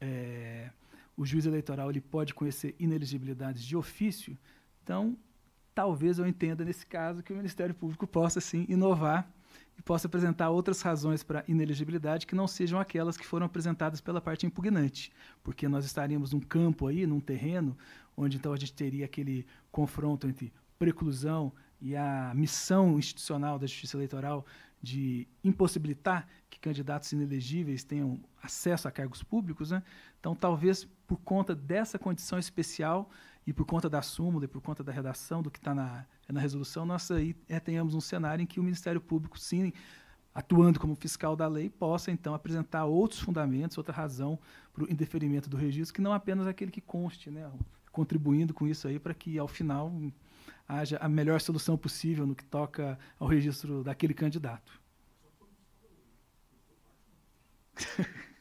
é, o juiz eleitoral ele pode conhecer ineligibilidades de ofício, então talvez eu entenda nesse caso que o Ministério Público possa sim inovar e possa apresentar outras razões para ineligibilidade que não sejam aquelas que foram apresentadas pela parte impugnante, porque nós estaríamos num campo aí, num terreno, onde então a gente teria aquele confronto entre preclusão, e a missão institucional da Justiça Eleitoral de impossibilitar que candidatos inelegíveis tenham acesso a cargos públicos, né? então talvez por conta dessa condição especial e por conta da súmula e por conta da redação do que está na, é na resolução, nós aí é, tenhamos um cenário em que o Ministério Público, sim, atuando como fiscal da lei, possa então apresentar outros fundamentos, outra razão para o indeferimento do registro, que não apenas aquele que conste, né? contribuindo com isso aí para que ao final haja a melhor solução possível no que toca ao registro daquele candidato. [LAUGHS]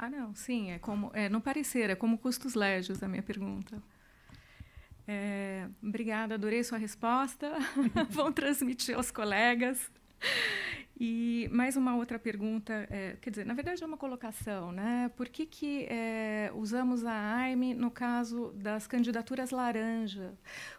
Ah, não, sim, é como é, no parecer, é como custos légios a minha pergunta. É, obrigada, adorei sua resposta. [LAUGHS] Vão transmitir aos colegas. E mais uma outra pergunta, é, quer dizer, na verdade é uma colocação, né? Por que, que é, usamos a AIME no caso das candidaturas laranja?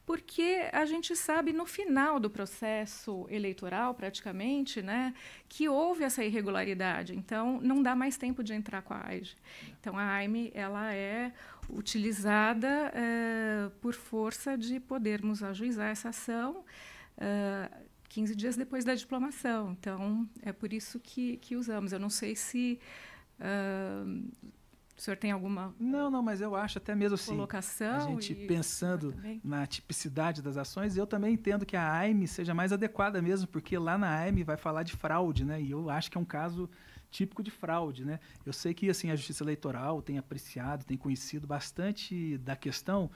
Porque a gente sabe no final do processo eleitoral, praticamente, né, que houve essa irregularidade. Então, não dá mais tempo de entrar com a AIGE. Então, a AIME ela é utilizada é, por força de podermos ajuizar essa ação. É, 15 dias depois da diplomação. Então, é por isso que, que usamos. Eu não sei se uh, o senhor tem alguma. Não, não, mas eu acho até mesmo assim. Colocação. A gente e... pensando ah, tá na tipicidade das ações, eu também entendo que a AIME seja mais adequada mesmo, porque lá na AIME vai falar de fraude, né? E eu acho que é um caso típico de fraude, né? Eu sei que assim a Justiça Eleitoral tem apreciado, tem conhecido bastante da questão.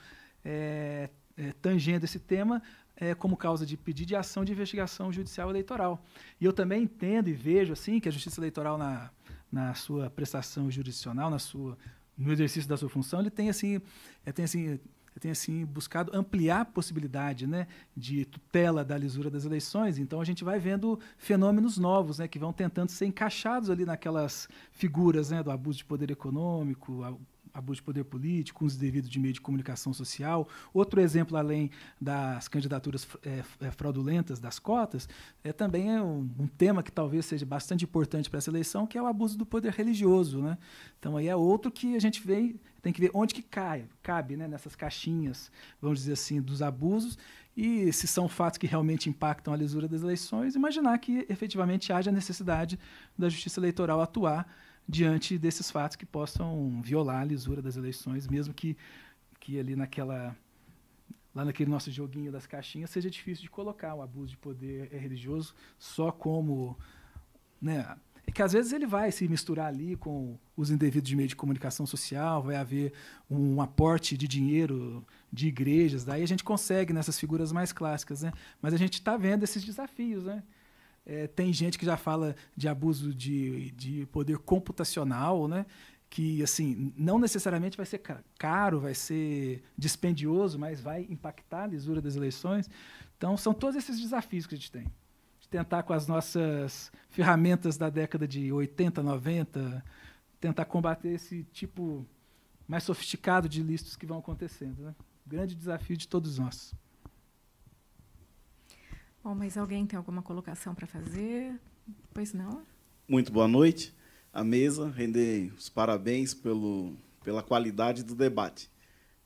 É, é, tangendo esse tema, é, como causa de pedido de ação de investigação judicial eleitoral. E eu também entendo e vejo assim que a Justiça Eleitoral na, na sua prestação jurisdicional, na sua no exercício da sua função, ele tem assim, é, tem assim é, tem assim buscado ampliar a possibilidade né, de tutela da lisura das eleições. Então a gente vai vendo fenômenos novos né, que vão tentando ser encaixados ali naquelas figuras né, do abuso de poder econômico, abuso de poder político, uso desdevido de meio de comunicação social. Outro exemplo, além das candidaturas é, fraudulentas, das cotas, é também é um, um, tema que talvez seja bastante importante para essa eleição, que é o abuso do poder religioso. Né? Então, aí é outro que a gente vê, tem que ver onde que cai, cabe né, nessas caixinhas, vamos dizer assim, dos abusos, e se são fatos que realmente impactam a lisura das eleições, imaginar que efetivamente haja necessidade da justiça eleitoral atuar diante desses fatos que possam violar a lisura das eleições, mesmo que, que ali naquela lá naquele nosso joguinho das caixinhas seja difícil de colocar o abuso de poder é religioso só como né é que às vezes ele vai se misturar ali com os indevidos de meio de comunicação social, vai haver um aporte de dinheiro de igrejas, daí a gente consegue nessas figuras mais clássicas, né? Mas a gente está vendo esses desafios, né? É, tem gente que já fala de abuso de, de poder computacional, né? que assim não necessariamente vai ser caro, vai ser dispendioso, mas vai impactar a lisura das eleições. Então são todos esses desafios que a gente tem. De tentar com as nossas ferramentas da década de 80, 90, tentar combater esse tipo mais sofisticado de listos que vão acontecendo, né? Grande desafio de todos nós. Bom, mas alguém tem alguma colocação para fazer? Pois não? Muito boa noite à mesa. Render os parabéns pelo, pela qualidade do debate.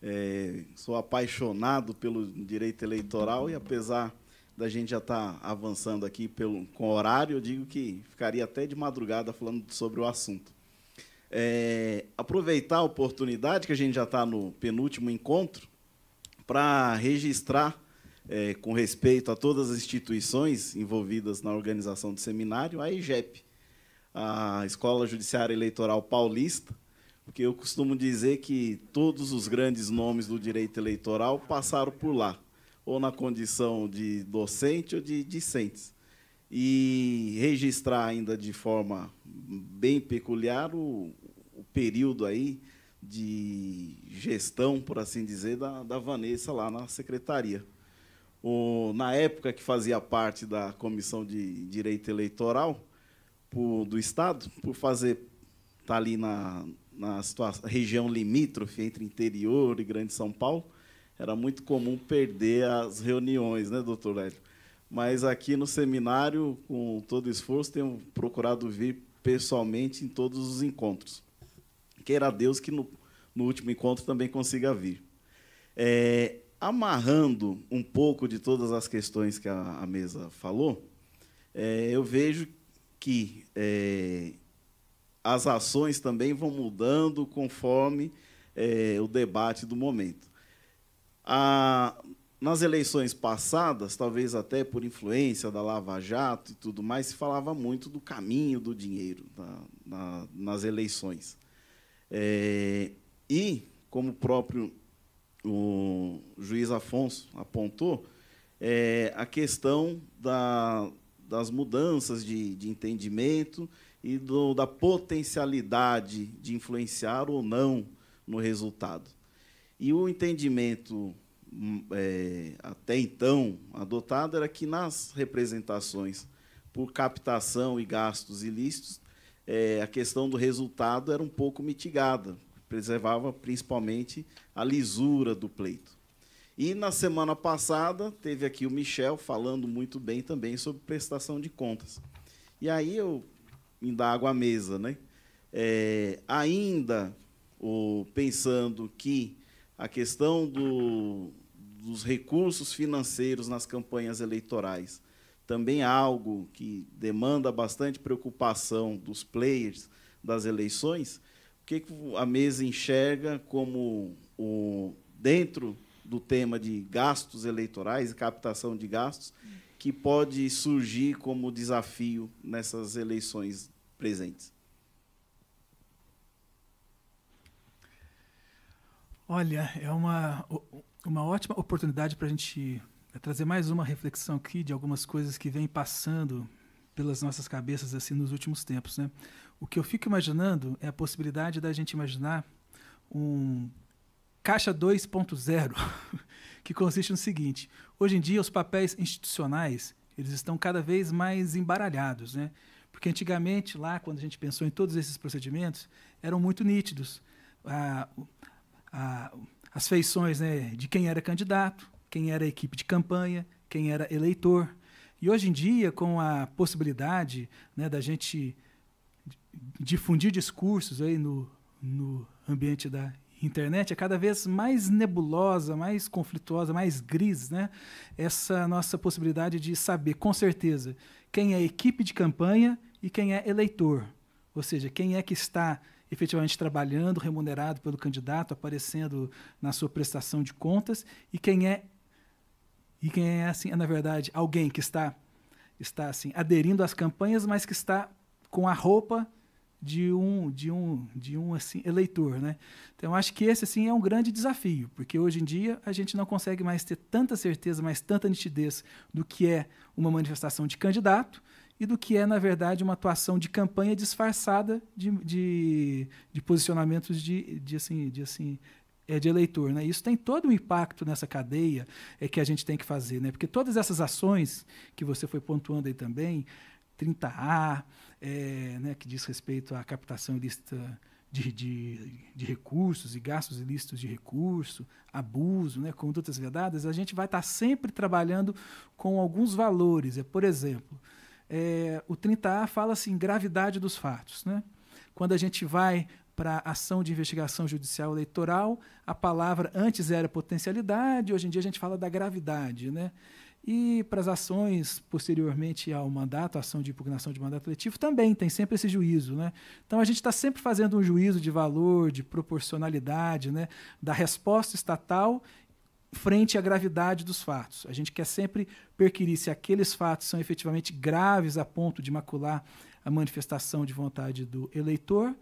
É, sou apaixonado pelo direito eleitoral e, apesar da gente já estar tá avançando aqui pelo, com horário, eu digo que ficaria até de madrugada falando sobre o assunto. É, aproveitar a oportunidade que a gente já está no penúltimo encontro para registrar é, com respeito a todas as instituições envolvidas na organização do seminário, a EGEP, a Escola Judiciária Eleitoral Paulista, porque eu costumo dizer que todos os grandes nomes do direito eleitoral passaram por lá, ou na condição de docente ou de discentes. E registrar ainda de forma bem peculiar o, o período aí de gestão, por assim dizer, da, da Vanessa lá na secretaria o, na época que fazia parte da Comissão de Direito Eleitoral por, do Estado, por fazer tá ali na, na situação, região limítrofe entre interior e Grande São Paulo, era muito comum perder as reuniões, né, doutor Hélio? Mas aqui no seminário, com todo esforço, tenho procurado vir pessoalmente em todos os encontros. Queira Deus que no, no último encontro também consiga vir. É, amarrando um pouco de todas as questões que a, a mesa falou, é, eu vejo que é, as ações também vão mudando conforme é, o debate do momento. A, nas eleições passadas, talvez até por influência da Lava Jato e tudo mais, se falava muito do caminho do dinheiro na, na, nas eleições. É, e, como o próprio o juiz Afonso apontou, é a questão da, das mudanças de, de entendimento e do, da potencialidade de influenciar ou não no resultado. E o entendimento hum, é, até então adotado era que nas representações por captação e gastos ilícitos, é, a questão do resultado era um pouco mitigada, preservava principalmente a lisura do pleito. E na semana passada teve aqui o Michel falando muito bem também sobre prestação de contas. E aí eu indago à mesa, né? É, ainda o pensando que a questão do, dos recursos financeiros nas campanhas eleitorais também é algo que demanda bastante preocupação dos players das eleições, que a mesa enxerga como o, dentro do tema de gastos eleitorais e captação de gastos que pode surgir como desafio nessas eleições presentes? Olha, é uma, uma ótima oportunidade para a gente eh, trazer mais uma reflexão aqui de algumas coisas que vêm passando pelas nossas cabeças assim nos últimos tempos, né? O que eu fico imaginando é a possibilidade da gente imaginar um caixa 2.0, [LAUGHS] que consiste no seguinte: hoje em dia os papéis institucionais eles estão cada vez mais embaralhados, né? Porque antigamente lá, quando a gente pensou em todos esses procedimentos, eram muito nítidos a, a, as feições né, de quem era candidato, quem era equipe de campanha, quem era eleitor. E hoje em dia, com a possibilidade né, da gente difundir discursos aí no, no ambiente da internet é cada vez mais nebulosa, mais conflituosa, mais gris, né? Essa nossa possibilidade de saber com certeza quem é equipe de campanha e quem é eleitor, ou seja, quem é que está efetivamente trabalhando, remunerado pelo candidato, aparecendo na sua prestação de contas e quem é e quem é assim, é, na verdade, alguém que está está assim aderindo às campanhas, mas que está com a roupa de um de um de um assim eleitor, né? Então acho que esse assim é um grande desafio, porque hoje em dia a gente não consegue mais ter tanta certeza, mais tanta nitidez do que é uma manifestação de candidato e do que é na verdade uma atuação de campanha disfarçada de, de, de posicionamentos de, de assim de assim é de eleitor, né? Isso tem todo um impacto nessa cadeia é que a gente tem que fazer, né? Porque todas essas ações que você foi pontuando aí também, 30A, é, né, que diz respeito à captação ilícita de, de, de, recursos e gastos ilícitos de recurso, abuso, né, condutas vedadas, a gente vai estar sempre trabalhando com alguns valores. É, por exemplo, é, o 30A fala-se em assim, gravidade dos fatos. Né? Quando a gente vai para ação de investigação judicial eleitoral, a palavra antes era potencialidade, hoje em dia a gente fala da gravidade. Né? E para as ações posteriormente ao mandato, ação de impugnação de mandato letivo, também tem sempre esse juízo. Né? Então a gente está sempre fazendo um juízo de valor, de proporcionalidade, né? da resposta estatal frente à gravidade dos fatos. A gente quer sempre perquirir se aqueles fatos são efetivamente graves a ponto de macular a manifestação de vontade do eleitor,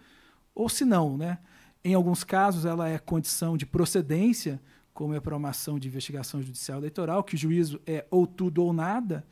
ou se não. Né? Em alguns casos, ela é condição de procedência como é para uma ação de investigação judicial eleitoral, que o juízo é ou tudo ou nada,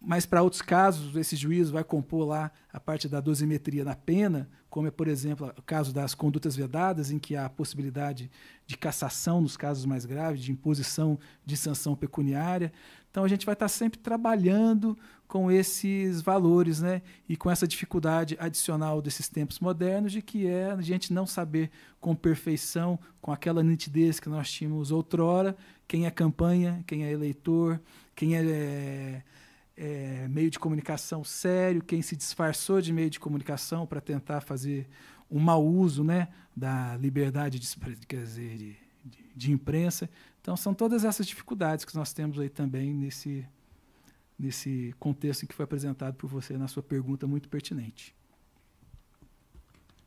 mas para outros casos, esse juízo vai compor lá a parte da dosimetria na pena, como é, por exemplo, o caso das condutas vedadas, em que há a possibilidade de cassação nos casos mais graves, de imposição de sanção pecuniária. Então a gente vai estar sempre trabalhando com esses valores, né? E com essa dificuldade adicional desses tempos modernos de que é a gente não saber com perfeição, com aquela nitidez que nós tínhamos outrora, quem é campanha, quem é eleitor, quem é, é, é meio de comunicação sério, quem se disfarçou de meio de comunicação para tentar fazer um mau uso, né? Da liberdade de, quer dizer, de, de, de imprensa. Então, são todas essas dificuldades que nós temos aí também nesse, nesse contexto que foi apresentado por você na sua pergunta muito pertinente.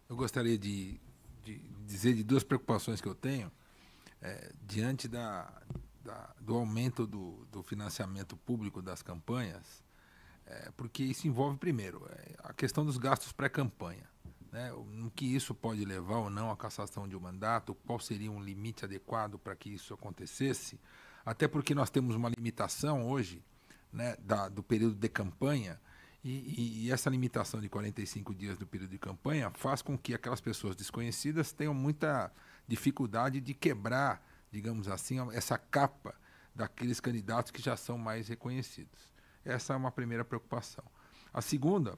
Eu gostaria de, de dizer de duas preocupações que eu tenho é, diante da, da, do aumento do, do, financiamento público das campanhas, é, porque isso envolve, primeiro, é, a questão dos gastos pré-campanha. Né, no que isso pode levar ou não à cassação de um mandato, qual seria um limite adequado para que isso acontecesse, até porque nós temos uma limitação hoje né, da, do período de campanha, e, e, e, essa limitação de 45 dias do período de campanha faz com que aquelas pessoas desconhecidas tenham muita dificuldade de quebrar, digamos assim, essa capa daqueles candidatos que já são mais reconhecidos. Essa é uma primeira preocupação. A segunda,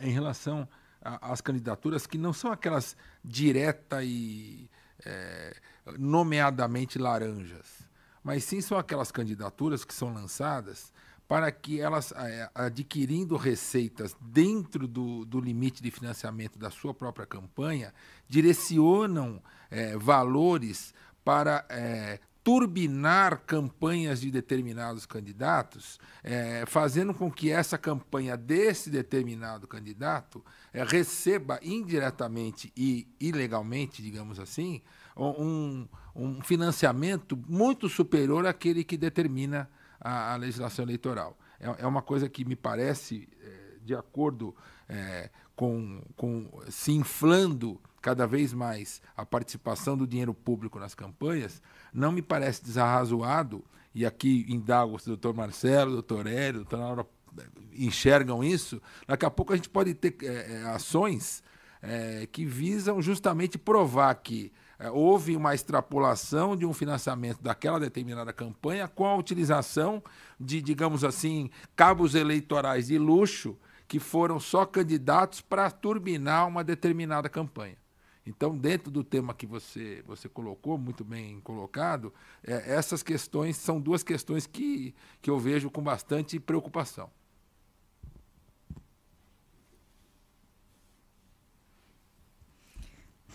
em relação as candidaturas que não são aquelas direta e é, nomeadamente laranjas, mas sim são aquelas candidaturas que são lançadas para que elas, é, adquirindo receitas dentro do, do limite de financiamento da sua própria campanha, direcionam é, valores para é, turbinar campanhas de determinados candidatos, é, fazendo com que essa campanha desse determinado candidato é, receba indiretamente e ilegalmente, digamos assim, um, um, financiamento muito superior àquele que determina a, a legislação eleitoral. É, é, uma coisa que me parece, é, de acordo é, com, com se inflando cada vez mais a participação do dinheiro público nas campanhas, não me parece desarrazoado, e aqui indago se o doutor Marcelo, doutor Hélio, doutor Laura eh, enxergam isso, daqui a pouco a gente pode ter é, ações é, que visam justamente provar que é, houve uma extrapolação de um financiamento daquela determinada campanha com a utilização de, digamos assim, cabos eleitorais de luxo que foram só candidatos para turbinar uma determinada campanha. Então, dentro do tema que você, você colocou, muito bem colocado, é, essas questões são duas questões que, que eu vejo com bastante preocupação.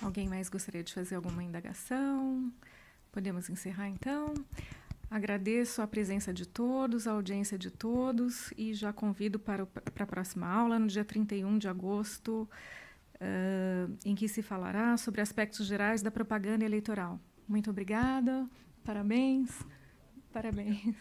Alguém mais gostaria de fazer alguma indagação? Podemos encerrar então. Agradeço a presença de todos, a audiência de todos e já convido para, o, para a próxima aula, no dia 31 de agosto uh, em que se falará sobre aspectos gerais da propaganda eleitoral. Muito obrigada, parabéns, parabéns.